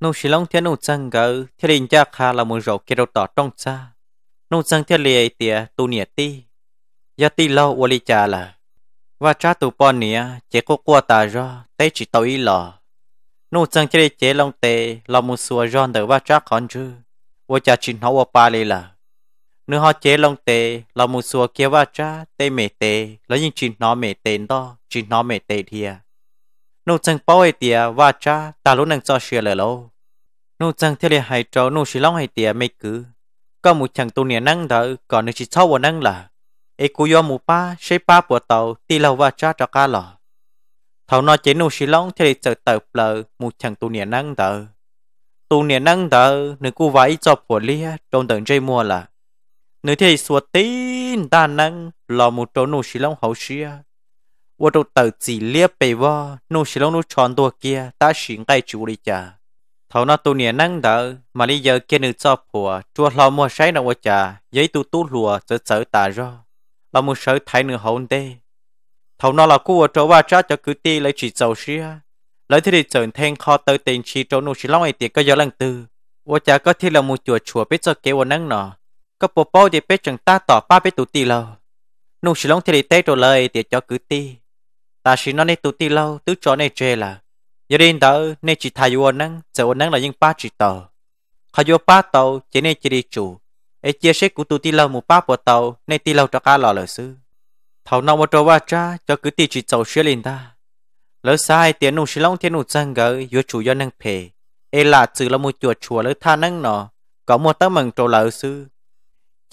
A: nông sĩ long thiên nông chân gờ thiên linh cha kha là một rổ kia đầu tỏ trong xa nông chân thiên lê tìa tu nhiệt ti gia ti lâu ô li cha là và cha tu bọn nia chế cô qua ta ra tay chỉ tàu ý lò nông chân thiên lê chế long tê là một sùa ròn đỡ và cha con chứ ô cha chính hậu ô ba lì lờ nếu họ chế lòng tệ là một số kia vào cha tệ mẹ tệ là những chuyện nó mẹ tệ đó chuyện nó mẹ tệ thìa nô chẳng bao ấy tiệt, vào cha ta lúc năng cho sửa lời lâu nô chẳng theo lời hai trò nô chỉ lòng hai tiệt, mẹ cứ có một chàng tu niệm năng đỡ còn nếu chỉ sau vào năng là ấy cú do một ba xây ba bộ tàu tì lâu vào cha cho cả lò thầu nói chế nô chỉ lòng theo lời chợt tờ lờ một chàng tu niệm năng đỡ tu niệm năng đỡ nếu cú vãi cho bộ lia trong tận dây mua là nếu thế xua tin ta năng là một chỗ nô xí lông hậu xí à wo chỗ tờ chỉ liếc bề vò nô xí long nô tròn tua kia ta xỉn tay chủ đi chả thầu nó tu nè năng đỡ mà bây giờ kia nữ cho phùa chua lo mua sấy nào wo chả giấy tu tu lùa sợ sợ ta ro là một sợ thấy nữ hậu đê thầu nó là cua chỗ ba cha cho cứ ti lấy chỉ dầu xí à lấy thế thì chọn thanh kho tới tiền chi chỗ nô xí lông ấy tiệt có gió lần tư wo chả có thể là một chùa chùa biết cho kế wo năng nọ ก็ปปอเดี๋ยวไปจังตาต่อป้าไปตุตีเราหนุ่มสิลงเทเลเต้ตัวเลยเดี๋ยวจะ cứ ตีตาสินอนในตุตีเราตื้อจอในเจล่ะยรินเตอในจิตทายุนั่งจะวันนั่งเรายังป้าจิตต่อขยุป้าเตาเจเนจิริจูเอเจียเชกุตุตีเราหมู่ป้าปวดเตาในตีเราจะกาหล่อเลยซื้อเท่านอมตัวว่าจ้าจะ cứ ตีจิตเจ้าเชื่อลินตาแล้วสายเตียนหนุ่มสิลงเทียนหนุ่มจังเกยยัวจูยอนั่งเพเอลาจือเราหมู่จวดชัวแล้วท่านั่งหนอก็มัวตั้งมึงโตเหล่าซื้อ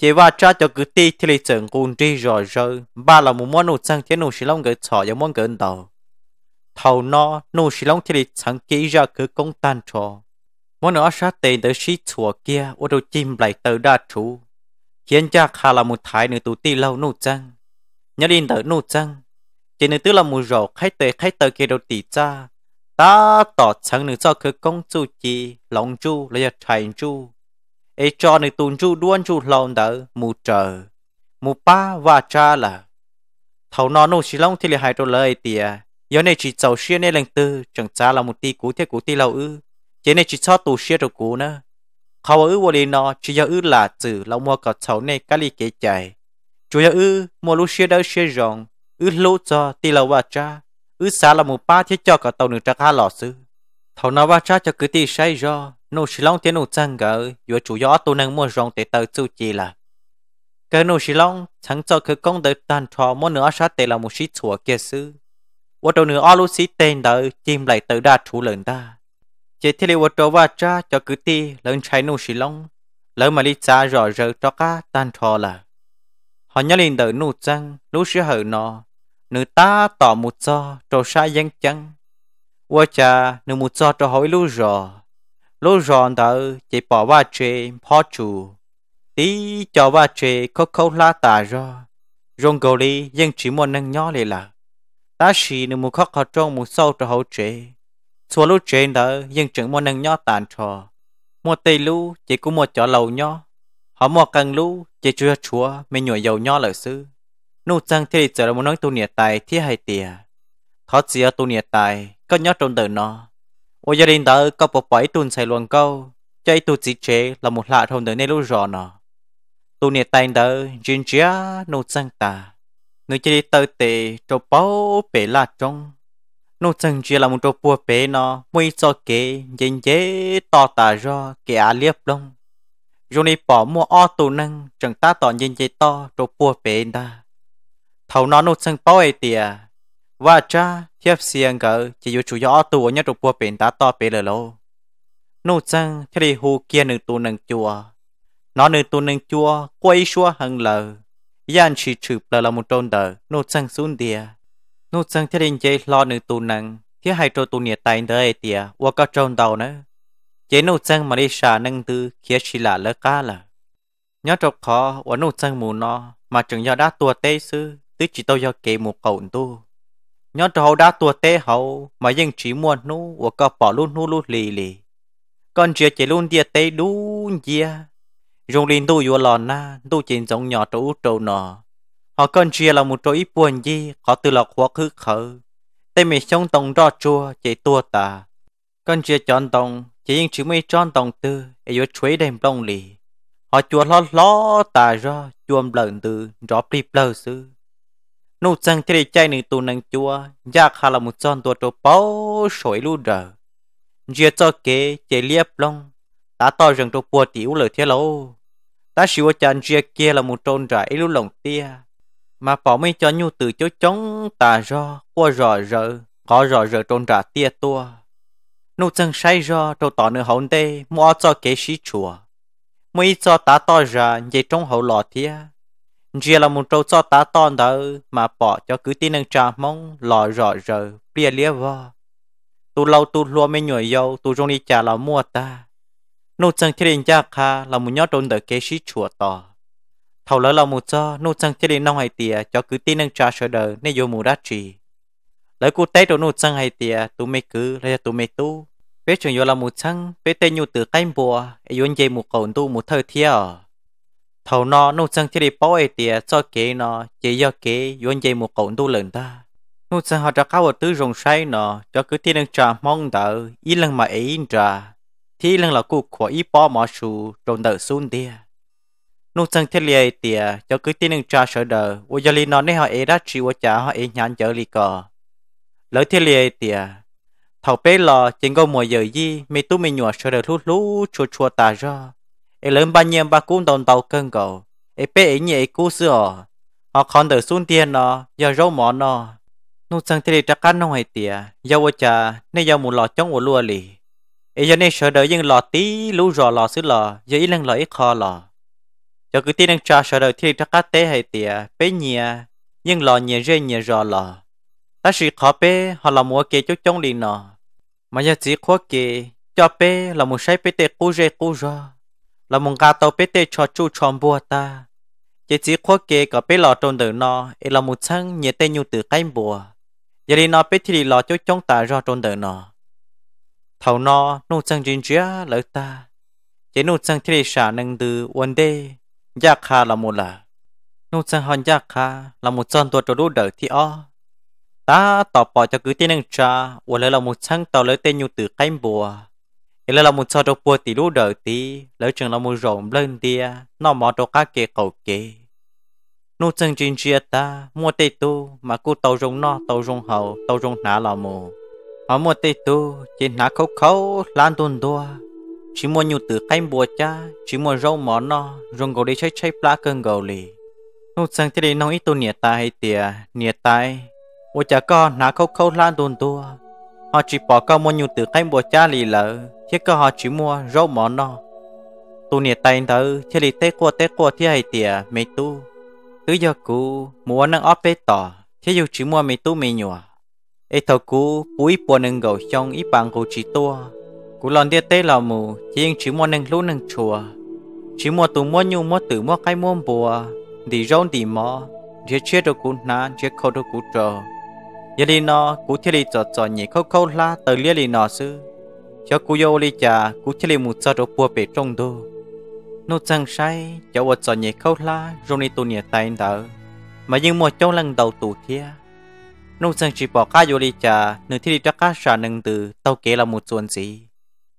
A: chỉ và cha cho cứ ti thì lịch sử cùng đi rồi rồi ba là một món nụ sang thế nụ xí long gửi sọ giống món gửi đầu thầu nó nụ xí long thì lịch sáng kỹ ra cứ công tan trò món nữa sát tiền tới xí chùa kia ô đồ chim lại tới đa chú khiến cha khá là một thái nữ tụ ti lâu nụ trăng nhớ đi tới nụ trăng chỉ nữ tức là một rổ khách tới khách tới kia đồ tỷ cha ta tỏ sáng nữ cho cứ công chu chi lòng chu lấy chạy chu e cho ni tun chu duan chu lâu da mù chờ mù pa và cha là thầu nó nô xí long thì lại hai trâu lời tìa giờ này chỉ giàu xia nên lần tư chẳng cha là một tí cú thế cú tí lâu ư chế này chỉ cho tù xia trâu cú nữa khâu ư vô đi nó chỉ giờ ư là từ lâu mua cả thầu này cái ly kế chạy chủ giờ ư mua lú xia đỡ xia rồng ư lú cho tí lâu và cha ư xa là một ba thế cho cả tàu nửa trạc hai lọ sư thầu nào ba cha cho cứ ti say do nô xí long tiếng nô chăng gỡ vừa chủ gió tu năng mua rong tệ tờ chu chi là cái nô xí long chẳng cho cứ công đời tàn thọ mua nửa sát tệ là một xí chùa kia sư vô đầu nửa alu xí tên đợi chim lại tự đa chủ lợn ta chỉ thế là vô đầu ba cha cho cứ ti lớn trái nô xí long lớn mà lý cha rõ rỡ cho cá tàn thọ là họ nhớ lên đời nô chăng lúc xí hở nó nữ ta tỏ một do trò sai dân chân 我家你木早着好路上，路上头只把瓦车跑住，第叫瓦车扣扣拉打着，用狗哩ยัง只么能鸟哩啦，但是你木靠靠中木少着好车，错路车头ยัง只么能鸟弹着，莫对路只顾莫叫楼鸟，好莫更路只只 chúa 没鸟有鸟老师，怒增天里走了么能多年代天还跌，他只要多年代。có nhớ trong đời nó ô gia đình đó có bộ bảy tuần xài luồng câu cho ý tu chỉ chế là một lạ thông đời này lúc rõ nó tu nè tay đó chuyên chia nô sang ta người chơi tơ tệ cho bao bể là trong nô sang chia là một chỗ bùa bể nó mới cho kế nhìn chế to tà ra kẻ à liếp lông rồi này bỏ mua o tù năng chẳng ta tỏ nhìn chế to chỗ bùa bể ta thầu nó nô sang bao ấy tiệt và cha thiếp xiên gỡ chỉ dù chủ gió tù nhất rục qua biển đá to bể lờ lô nô chăng thế đi hù kia nương tu nương chùa nó nương tu nương chùa quay xua hằng lờ yan chỉ chụp lờ là một trôn đờ nô chăng xuống địa nô chăng thế đi chơi lo nương tu nương thế hai trâu tu nhiệt tay đời địa qua các trôn đầu nữa chế nô chăng mà đi xa nâng tư kia chỉ là lơ cá là nhớ trâu khó và nô chăng mù nó mà chừng do đã tua tê sư tứ chỉ tao do kể một cậu tu nhớ trâu đã tua tê hậu mà dân chỉ muôn nu của cờ bỏ luôn nu luôn lì lì con chia chỉ luôn địa tê đú chia dùng linh tu vừa lòn na tu chỉ giống nhỏ trâu trâu nọ họ con chia là một trâu ít buồn gì có từ lọc quá khứ khờ tê mì sống tông đo chua chỉ tua ta con chia chọn tông chỉ dân chỉ mới chọn tông tư ấy vừa chuối đem đông lì họ chua lo lo ta ra chuông lợn từ rõ plip lơ sư nụ chẳng thể chạy nữ tù nâng chua, giác dạ hà là một tròn tùa trô bao sổi lưu rờ. Dìa cho kế chế liếp lông, ta to rừng trô bùa tiểu lời thế lâu. Ta xíu chàng dìa kia là một trôn rải lưu lòng tia, mà bỏ mấy cho nhu từ chỗ chống tà ro, qua rò rờ, có rò rờ trôn rả tia tua. Nụ chẳng say ro trô tỏ nữ hồn tê, mua cho kế xí chùa. Mới cho ta to ra, dây trong hậu lò thia, chỉ là một trâu cho tá ton đó mà bỏ cho cứ tin năng trà mong lò rõ rờ bia lia vò tu lâu tu lúa mấy nhồi dâu tu trong đi trà là mua ta nô chẳng thiên đình cha kha là một nhót trốn đỡ kế sĩ chùa tỏ thầu lỡ là một cho nô chẳng thiên đình nông hay tìa cho cứ tin năng trà sợ đờ nên vô mù đá trì lấy cụ tế đồ nô chẳng hay tìa tu mê cứ lấy tu mê tu bé chuyện vô là một chẳng bé tên nhu từ cánh bùa ấy vốn dây mù cầu tu một thơ thiê thầu nó nô sân chỉ đi bỏ ấy tìa cho kế nó chỉ do kế yuan dây một cổng tu lần ta nô sân họ cho cao ở tứ rồng say nó cho cứ tiên đang trà mong đợi ý lần mà ý trà thì lần là cuộc của ý bỏ mà sù rồng đợi xuống tìa nô sân thiết liệt tìa cho cứ tiên đang trà sợ đợi ô gia li nó nên họ ấy đã chịu ô trả họ ấy nhàn chở li cò lỡ thiết liệt tìa thầu bé lò chỉ có mùa giờ gì mày tú mày nhua sợ đợi lú lú chua chua ta ra e lớn ba nhiêu ba cũng đồng tàu cân cầu e bé ấy nhẹ cú sửa họ còn được xuống tiền nó giờ râu mỏ nó nụ sang thì chắc ăn không hay tìa giờ vợ cha nên giờ muốn lọ chống của lúa lì e giờ nên sợ đợi nhưng lọ tí lũ rò lọ xứ lọ giờ ít lần lọ ít khó lọ giờ cứ tin đang cha sợ đợi thì chắc ăn té hay tìa bé nhẹ nhưng lọ nhẹ rơi nhẹ rò lọ ta sĩ khó bé họ là mua kia chỗ chống đi nó mà giờ chỉ khó kia cho bé là muốn sai bé tê cú rê cú rò là mong gà tàu bế tê cho chú chọn bùa ta. Chỉ chỉ khó kê có bế lọ trông tử nó, ế là một chân nhẹ tê nhu tử cái bùa. Giờ đi nó bế thị lọ chú chống ta rõ trông tử nó. thầu nó, nụ chân duyên duyá lỡ ta. Chỉ nụ chân thị xả nâng từ ổn đê, giá khá là một là. Nụ chân hòn giá khá là một chân tuột trổ đủ đỡ thị o. Ta tỏ bỏ cho cứ tiên nâng cha ổn lỡ là một chân tàu lỡ tên nhu tử cái bùa thì là một sao đồ bùa tí lú đỡ tí lỡ chừng là một rộng lên tia nó mò đồ cá kia cầu kê nô chân chuyên chia ta mua tê tu mà cô tàu rồng nó tàu rồng hậu tàu rồng nã là mù họ mua tê tu chỉ nã khâu khâu lan tuôn đua chỉ mua nhu tử canh bùa cha chỉ mua rau mò nó rồng gầu đi chơi chơi plá cơn gầu lì nô chân thế đấy nó ít tu nhiệt tai hay tia nhiệt tai bùa chả con nã khâu khâu lan tuôn đua họ chỉ bỏ câu mua nhu từ cái bùa cha lì lợ chứ cơ họ chỉ mua rau món nó tu nhiệt tay thở chứ lì tết qua tết qua thế hay tìa mấy tu cứ giờ cũ mua năng óp bê tỏ chứ dù chỉ mua mấy tu mấy nhùa ấy thầu cũ bùi bùa nâng gầu trong ít bằng cũ chỉ tua cũ lòn tia tê lò mù chỉ chỉ mua nâng lú nâng chùa chỉ mua tu mua nhu mua tử mua cái mua bùa đi rau đi mỏ, chỉ chết đồ cũ ná chỉ khâu đồ cũ trò giờ đi nó cú thiết đi cho cho nhị khâu khâu la từ lia đi nó sư cho cú yêu đi cha cú thiết đi một cho đồ bùa bể trong đồ nô chẳng say cho vợ cho nhị khâu la rồi đi tu nhị tay đỡ mà nhưng một chỗ lần đầu tù thia nô chẳng chỉ bỏ cá vô đi cha nửa thiết đi cho cá sả nâng từ tàu kế là một chuyện gì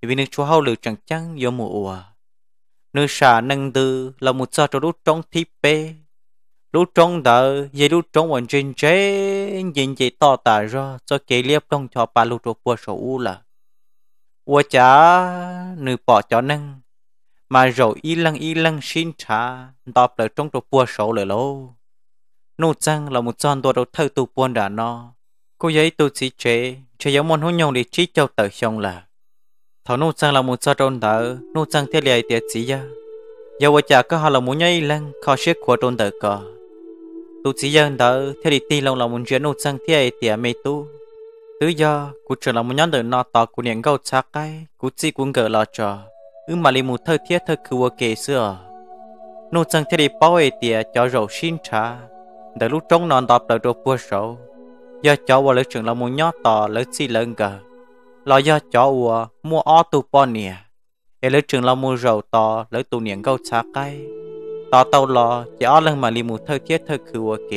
A: vì nửa chúa hậu lử chẳng chăng vô mùa nửa sả nâng từ là một cho đồ trong thịt bê lúc trong đờ dì lúc trong quần trên chế nhìn chị to tả ra cho kỳ liếp trong cho bà lúc trong bùa sổ là ua chả nữ bỏ cho nâng mà rồi y lăng y lăng xin trả đọc lại trong trong bùa sổ lời lâu nụ chăng là một tròn đồ đầu thơ tụ buồn đã nó cô giấy tụ chỉ chế chế giống môn hôn nhau để trí châu tờ xong là thảo nụ chăng là một tròn đồ thơ nụ chăng thiết liệt tiệt chỉ ya giờ vợ chả có họ là muốn nhảy lăng khó xếp của trôn tờ cờ tôi chỉ dân đỡ theo đi tin lòng lòng muốn chuyển nô sang thế thì mê tu thứ do cụ trở lòng muốn nhắn được nọ tỏ của niệm câu chắc cái cụ chỉ cũng gỡ lọ trò ư mà li một thơ thiết thơ cứ kể xưa nô sang thế đi bao ấy thì cho rầu xin trả đợi lúc trống nón đọc đợi đồ bùa sầu do cho vào lỡ trường là muốn nhắn tỏ lỡ chỉ lớn gỡ lo do cho vào mua o tu bao nè lỡ trường là mua rầu tỏ lỡ tu niệm câu chắc cái ต่อเตาลอจะอ้อลังมาลีมูเธอเทียเธอคือวัวเก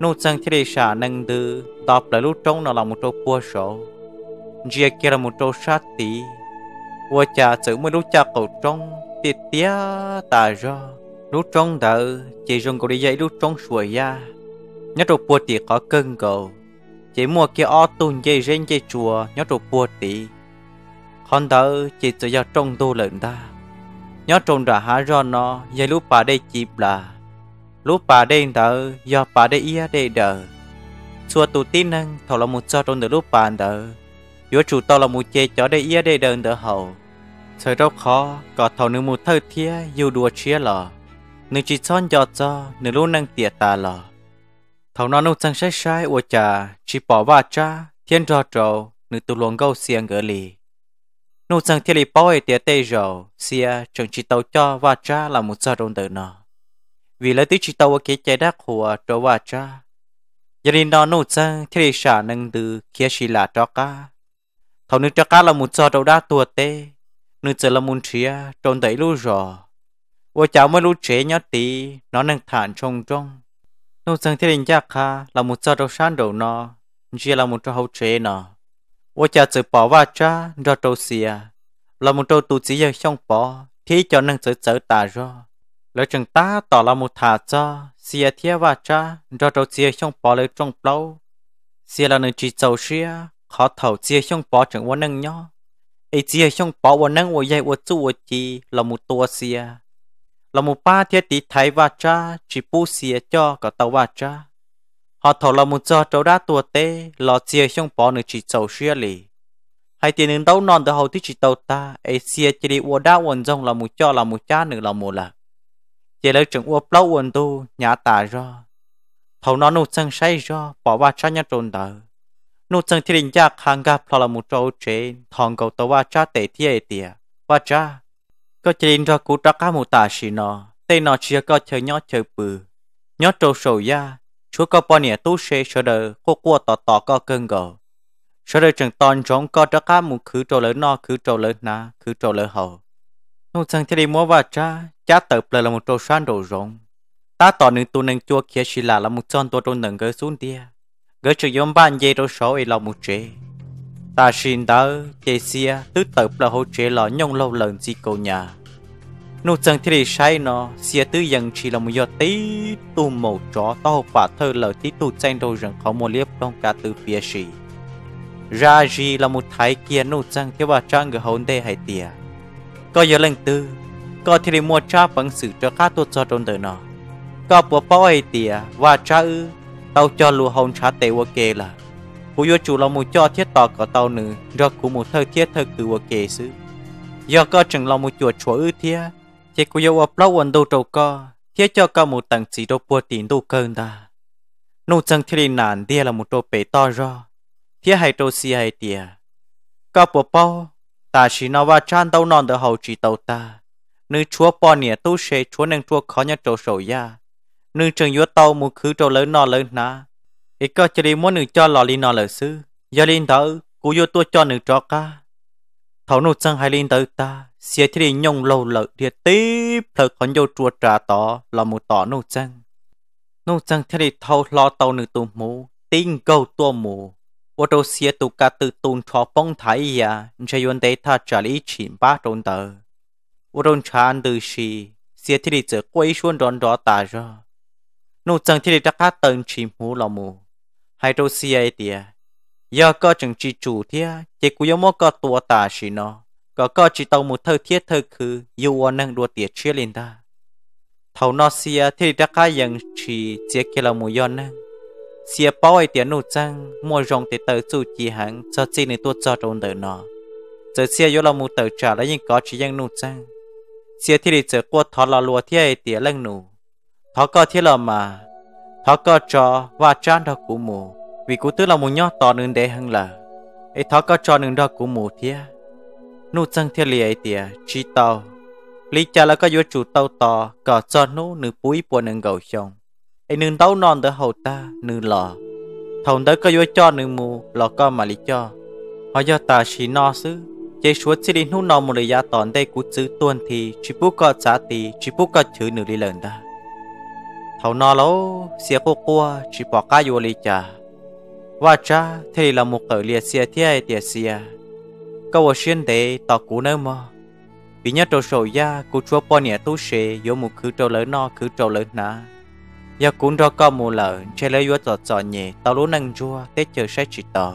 A: นู่จังที่ได้ชานังดือตอบเลยลูกจงนอลามุโตปัวโชเจียกิรามุโตชาติวัวจ่าจือไม่รู้จักเขาจงติดเตี้ยตาจอลูกจงเดอจีจงก็ได้ยัยลูกจงสวยยา nhớ đồ bùa tỷ có cưng cầu chỉ mua kia o tùn dây rên dây chùa nhớ đồ bùa tỷ còn đỡ chỉ tự do trong tu lợn ta nhớ trông ra há rõ nó dây lúc bà đây chịp là lúc bà đây đỡ do bà đây ia đây đỡ xua tụ tin năng thầu là một cho trông được lúc bà đỡ giữa chủ tao là một chê cho đây ia đây đơn đỡ hậu thời đó khó có thầu nữ một thơ thía dù đùa chia lò nữ chỉ son giọt cho nữ luôn năng tiệt tà lò thầu nó nô chẳng sai sai ủa trà chỉ bỏ ba cha thiên trò trầu nữ tụ luồng gâu xiềng gỡ lì nụ rằng thiên lý bao tia tê rồ xia chẳng chỉ tàu cho và cha là một gia đồng tử nọ vì lấy tí chỉ tàu ở kế chế đắc hùa cho và cha gia đình đó nụ rằng thiên lý xả nâng từ kia xì là cho cá thầu nước cho cá là một gia đồng đá tua tê nước giờ là một chia trộn tẩy lú rò vợ cháu mới lú chế nhớ tí nó nâng thản trong trong nụ rằng thiên lý gia kha là một gia đồng sáng đầu nọ chỉ là một cho hậu chế nọ 我家只宝娃家绕周西 là một trâu tu chỉ dân xong bỏ thì cho nâng chữ chữ ta rồi lỡ chừng ta tỏ là một thả cho xia thia và cha ra trâu chia xong bỏ lấy trong lâu xia là nơi chỉ trâu xia khó thầu chia xong bỏ chẳng quan nâng nhó ấy chia xong bỏ quan nâng quan dạy quan chú quan chi là một tua xia là một ba thiết tí thái và cha chỉ bu xia cho cả tàu và cha họ thổ là một cho trâu đã tua tê lò chia xong bỏ nửa chỉ trâu xia lì hay tiền nướng đâu non từ hầu tí chỉ tàu ta ấy xia chỉ đi ua đã quần rong là một cho là một cha nửa là một là chỉ lấy chừng ua plau quần tu nhà tà ra thầu nó nụ chân say ra bỏ ba cha nhà trồn tờ nụ chân thì định cha khang gặp là một trâu chế thòng cầu tàu qua cha tệ thi ấy qua cha có chỉ định ra cú trắc cá một tà xì nó tên nó chia có chơi nhót chơi bự nhót trâu sầu ya chúa có bao nhiêu tu sĩ sở đời cô qua tỏ tỏ có cơn gò sở đời trường toàn trong có đó cá một khứ trâu lớn no khứ trâu lớn na khứ trâu lớn hậu nông dân thì đi mua và cha cha tự lại là một trâu xoan đồ rộng ta tỏ nên tu nên chua kia chỉ là là một chân tua trâu nâng gỡ xuống tia gỡ chữ yếm ban dây đồ số ấy là một chế ta xin đỡ chế xia tứ tự là hỗ chế là nhông lâu lần gì cầu nhà nụ chẳng thể để sai nó xia tư dần chỉ là một giờ tí tu màu chó to quả thơ lở tí tu tranh đồ rừng khó một liếp trong cả từ phía sĩ ra gì là một thái kia nụ chẳng thế bà trang người hồn đê hay tìa có giờ lần tư có thể để mua cha bằng sự cho khá tốt cho trong đời nó có bộ bao ấy tìa và cha ư tao cho lù hồn trả tế qua kê là bố vô chủ là một cho thiết tỏ có tao nữ do cụ một thơ thiết thơ cử qua kê xứ do có chẳng là một chuột chúa ư thiết chỉ có yêu ấp lâu ổn đồ trâu co thế cho cả một tầng chỉ đồ bùa tiền đồ cần ta nụ chân thì nản đi là một đồ bể to ro thế hay đồ xì hay tìa cả bộ bao ta chỉ nói và chan đâu non được hậu chỉ tàu ta nữ chúa bò nè tu sẽ chúa nên chúa khó nhất trâu sầu ya nữ trường yếu tàu một khứ trâu lớn nọ lớn ná ít có chỉ muốn nữ cho lò li nọ lỡ sư giờ linh thở cú yếu tua cho nữ cho ca thảo nụ chẳng hai lên tới ta xe thì nhông lâu lợi địa tiếp thật còn vô chùa trả tỏ là một tỏ nụ chẳng nụ chẳng thì thâu lo tàu nữ tù mù tin câu tua mù ô tô xe tù ca tư tùn cho phong thái ya sẽ yun tế ta trả lý chìm ba trôn tờ ô tô chán ăn từ xì xe thì chở quay xuống đón đó ta rồi nụ chẳng thì đã cá tầng chìm mù là mù hai tô xe ấy tìa ยาก็จึงจีจูเทีย เจกุยมอก็ตัวตาชินอก็ก็จีตอมุเธอเทียเธอคืออยู่วนั่งดูเตียเชลินดาเท่านอเซียที่ดักยังชีเจเกลมุยอนั่ง เสียป่วยเตียนหนูจัง มัวจงเติดตอจู่จีหังจะจีในตัวจอดงเดินนอเจเสียยลมุเตอจ่าและยังก็จียังนูจัง เสียที่ด้เจกวดทอลาลัวเทียเตียเล่งนูท่าก็เทียลมาท่าก็จอว่าจานทักกูหมู vì cú tư là một nhó to nên để hăng là ấy tháo có cho nên đó của mù thia nụ chân thia lì ấy tìa chi tàu lý cha là có vua chủ tàu to cả cho nụ nữ búi bùa nên gầu chồng ấy nên tàu non đỡ hậu ta nên lò thầu tới có vua cho nên mù lò có mà lý cho họ do ta chỉ no xứ chế suốt chỉ đến hút nó một lời giá tòn đây cú chữ tuân thì chỉ bút có giá thì chỉ bút có chữ nửa đi lần ta thầu no lâu xia cô qua chỉ bỏ cá vô lý cha và cha thì là một ở liệt xe thế tiệt xe câu ở xuyên tế tỏ cú nơi mà vì nhớ trâu sổ ya cú chúa bỏ nhẹ tu xe vô một khứ trâu lớn no khứ trâu lớn nà Và cũng cho con mù lợ che lấy vô tọt tọt nhẹ tỏ lũ năng chua tết chờ sẽ chỉ tỏ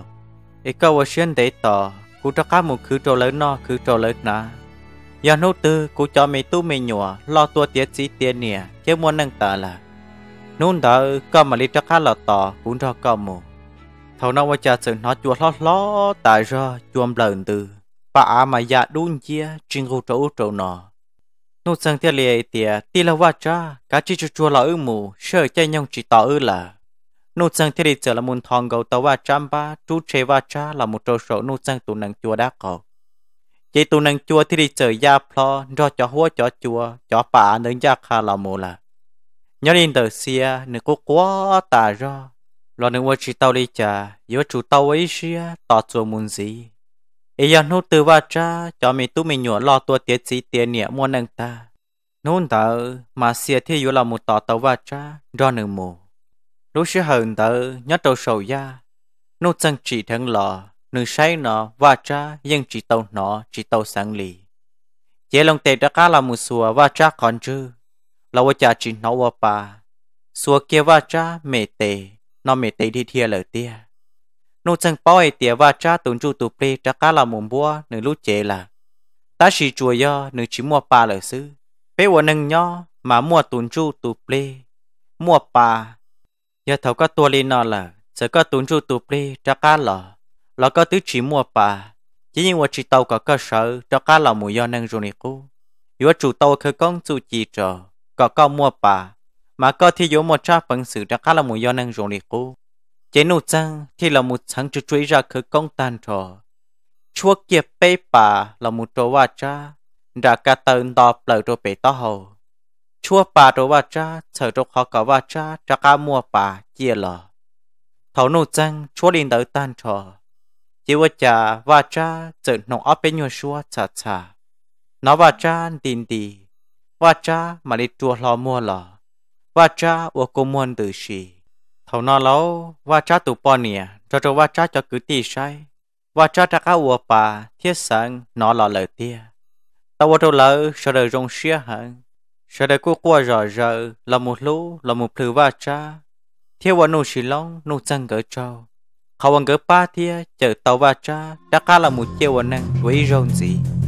A: ý câu ở xuyên tế tỏ cú cho cá một khứ trâu lớn no khứ trâu lớn nà Và nô tư cú cho mày tu mày nhùa lo tua tiệt gì tiền nhẹ chứ muốn năng tả là nôn tớ con mà đi cho cá lọt tỏ cũng cho con mù thầu nó qua cha sự nó chua lót ló tại ra chuông lần từ bà mà dạ đun chia trên gỗ trâu trâu nọ nô sang theo lìa tìa ti là qua cha cá chỉ chua chua là ư mù sợ cha nhông chỉ tỏ ư là nô sang theo trở là muốn thong gầu tàu qua trăm ba chú chế qua cha là một trâu sổ nô sang tụ năng chua đá cầu chỉ tụ năng chua thì đi trở gia plo do cho hua cho chua cho bà nâng gia kha là mù là nhớ đến từ xia nửa cố quá tà rồi lo nên chỉ tao đi chả giờ chủ tao ấy xia tao cho muốn gì ấy giờ nô từ ba cha cho mình tu mình nhổ lo tua tiết gì tiền nhẹ mua nâng ta nôn ta mà xia thì yếu là một tao tao ba cha do nâng mù lúc xia hận tờ nhớ đầu sầu ya nô chân chỉ thằng lo, nương say nó và cha nhưng chỉ tao nó chỉ tao sáng lì chế lòng tệ đã cả là một xua và cha còn chưa, là vợ cha chỉ nó vợ bà xua kia và cha mẹ tệ nó mẹ tê đi thia lời tia nô chẳng bao ai tia và cha tuấn chu tu plê cha cá là mồm búa nửa lúc chế là ta chỉ chùa yo nửa chỉ mua pa lời sư bé vợ nâng nho mà mua tuấn chu tu plê mua pa giờ thầu có tua lên nó là sẽ có tuấn chu tu plê cha cá là là có tứ chỉ mua pa chỉ như vậy chỉ tàu có cơ sở cho cá là mùi yo nâng rồi này cô yếu chủ tàu khởi công chủ chỉ trò có con mua pa มาก็ที่โยมจ้าฝังสือจะฆ่าละมุยอนังจงลีกูเจนูจังที่ละมุชังจะช่วยราคือกองตันทอช่วยเก็บเปป่าละมุตัววาจาดากาเตินตอเปล่าตัวเปต้าหูช่วยป่าตัววาจาเฉลิมขอกว่าจาจะฆ้ามัวป่าเจี๋ยหล่อเท่านูจังช่วยลินเตอร์ตันทอเจิวจาวาจาเจอหนองอเป็นยัชัวชาชานวาจ้าดินดีวาจ้ามาลิตัวหล่อมัวหล่อ và cha của cô muốn từ sĩ thầu nó lâu và cha tụ bò nè cho cho và cha cho cứ tì sai và cha đã cao của thiết sẵn nó là lời tia tao vào đầu lỡ sợ rong xia hẳn sợ đời cô qua rõ rỡ là một lũ là một thứ và cha theo vào nụ xì long nụ chân cỡ trâu khâu bằng cỡ ba thia chở tàu và cha đã cá là một chiều năng với rong gì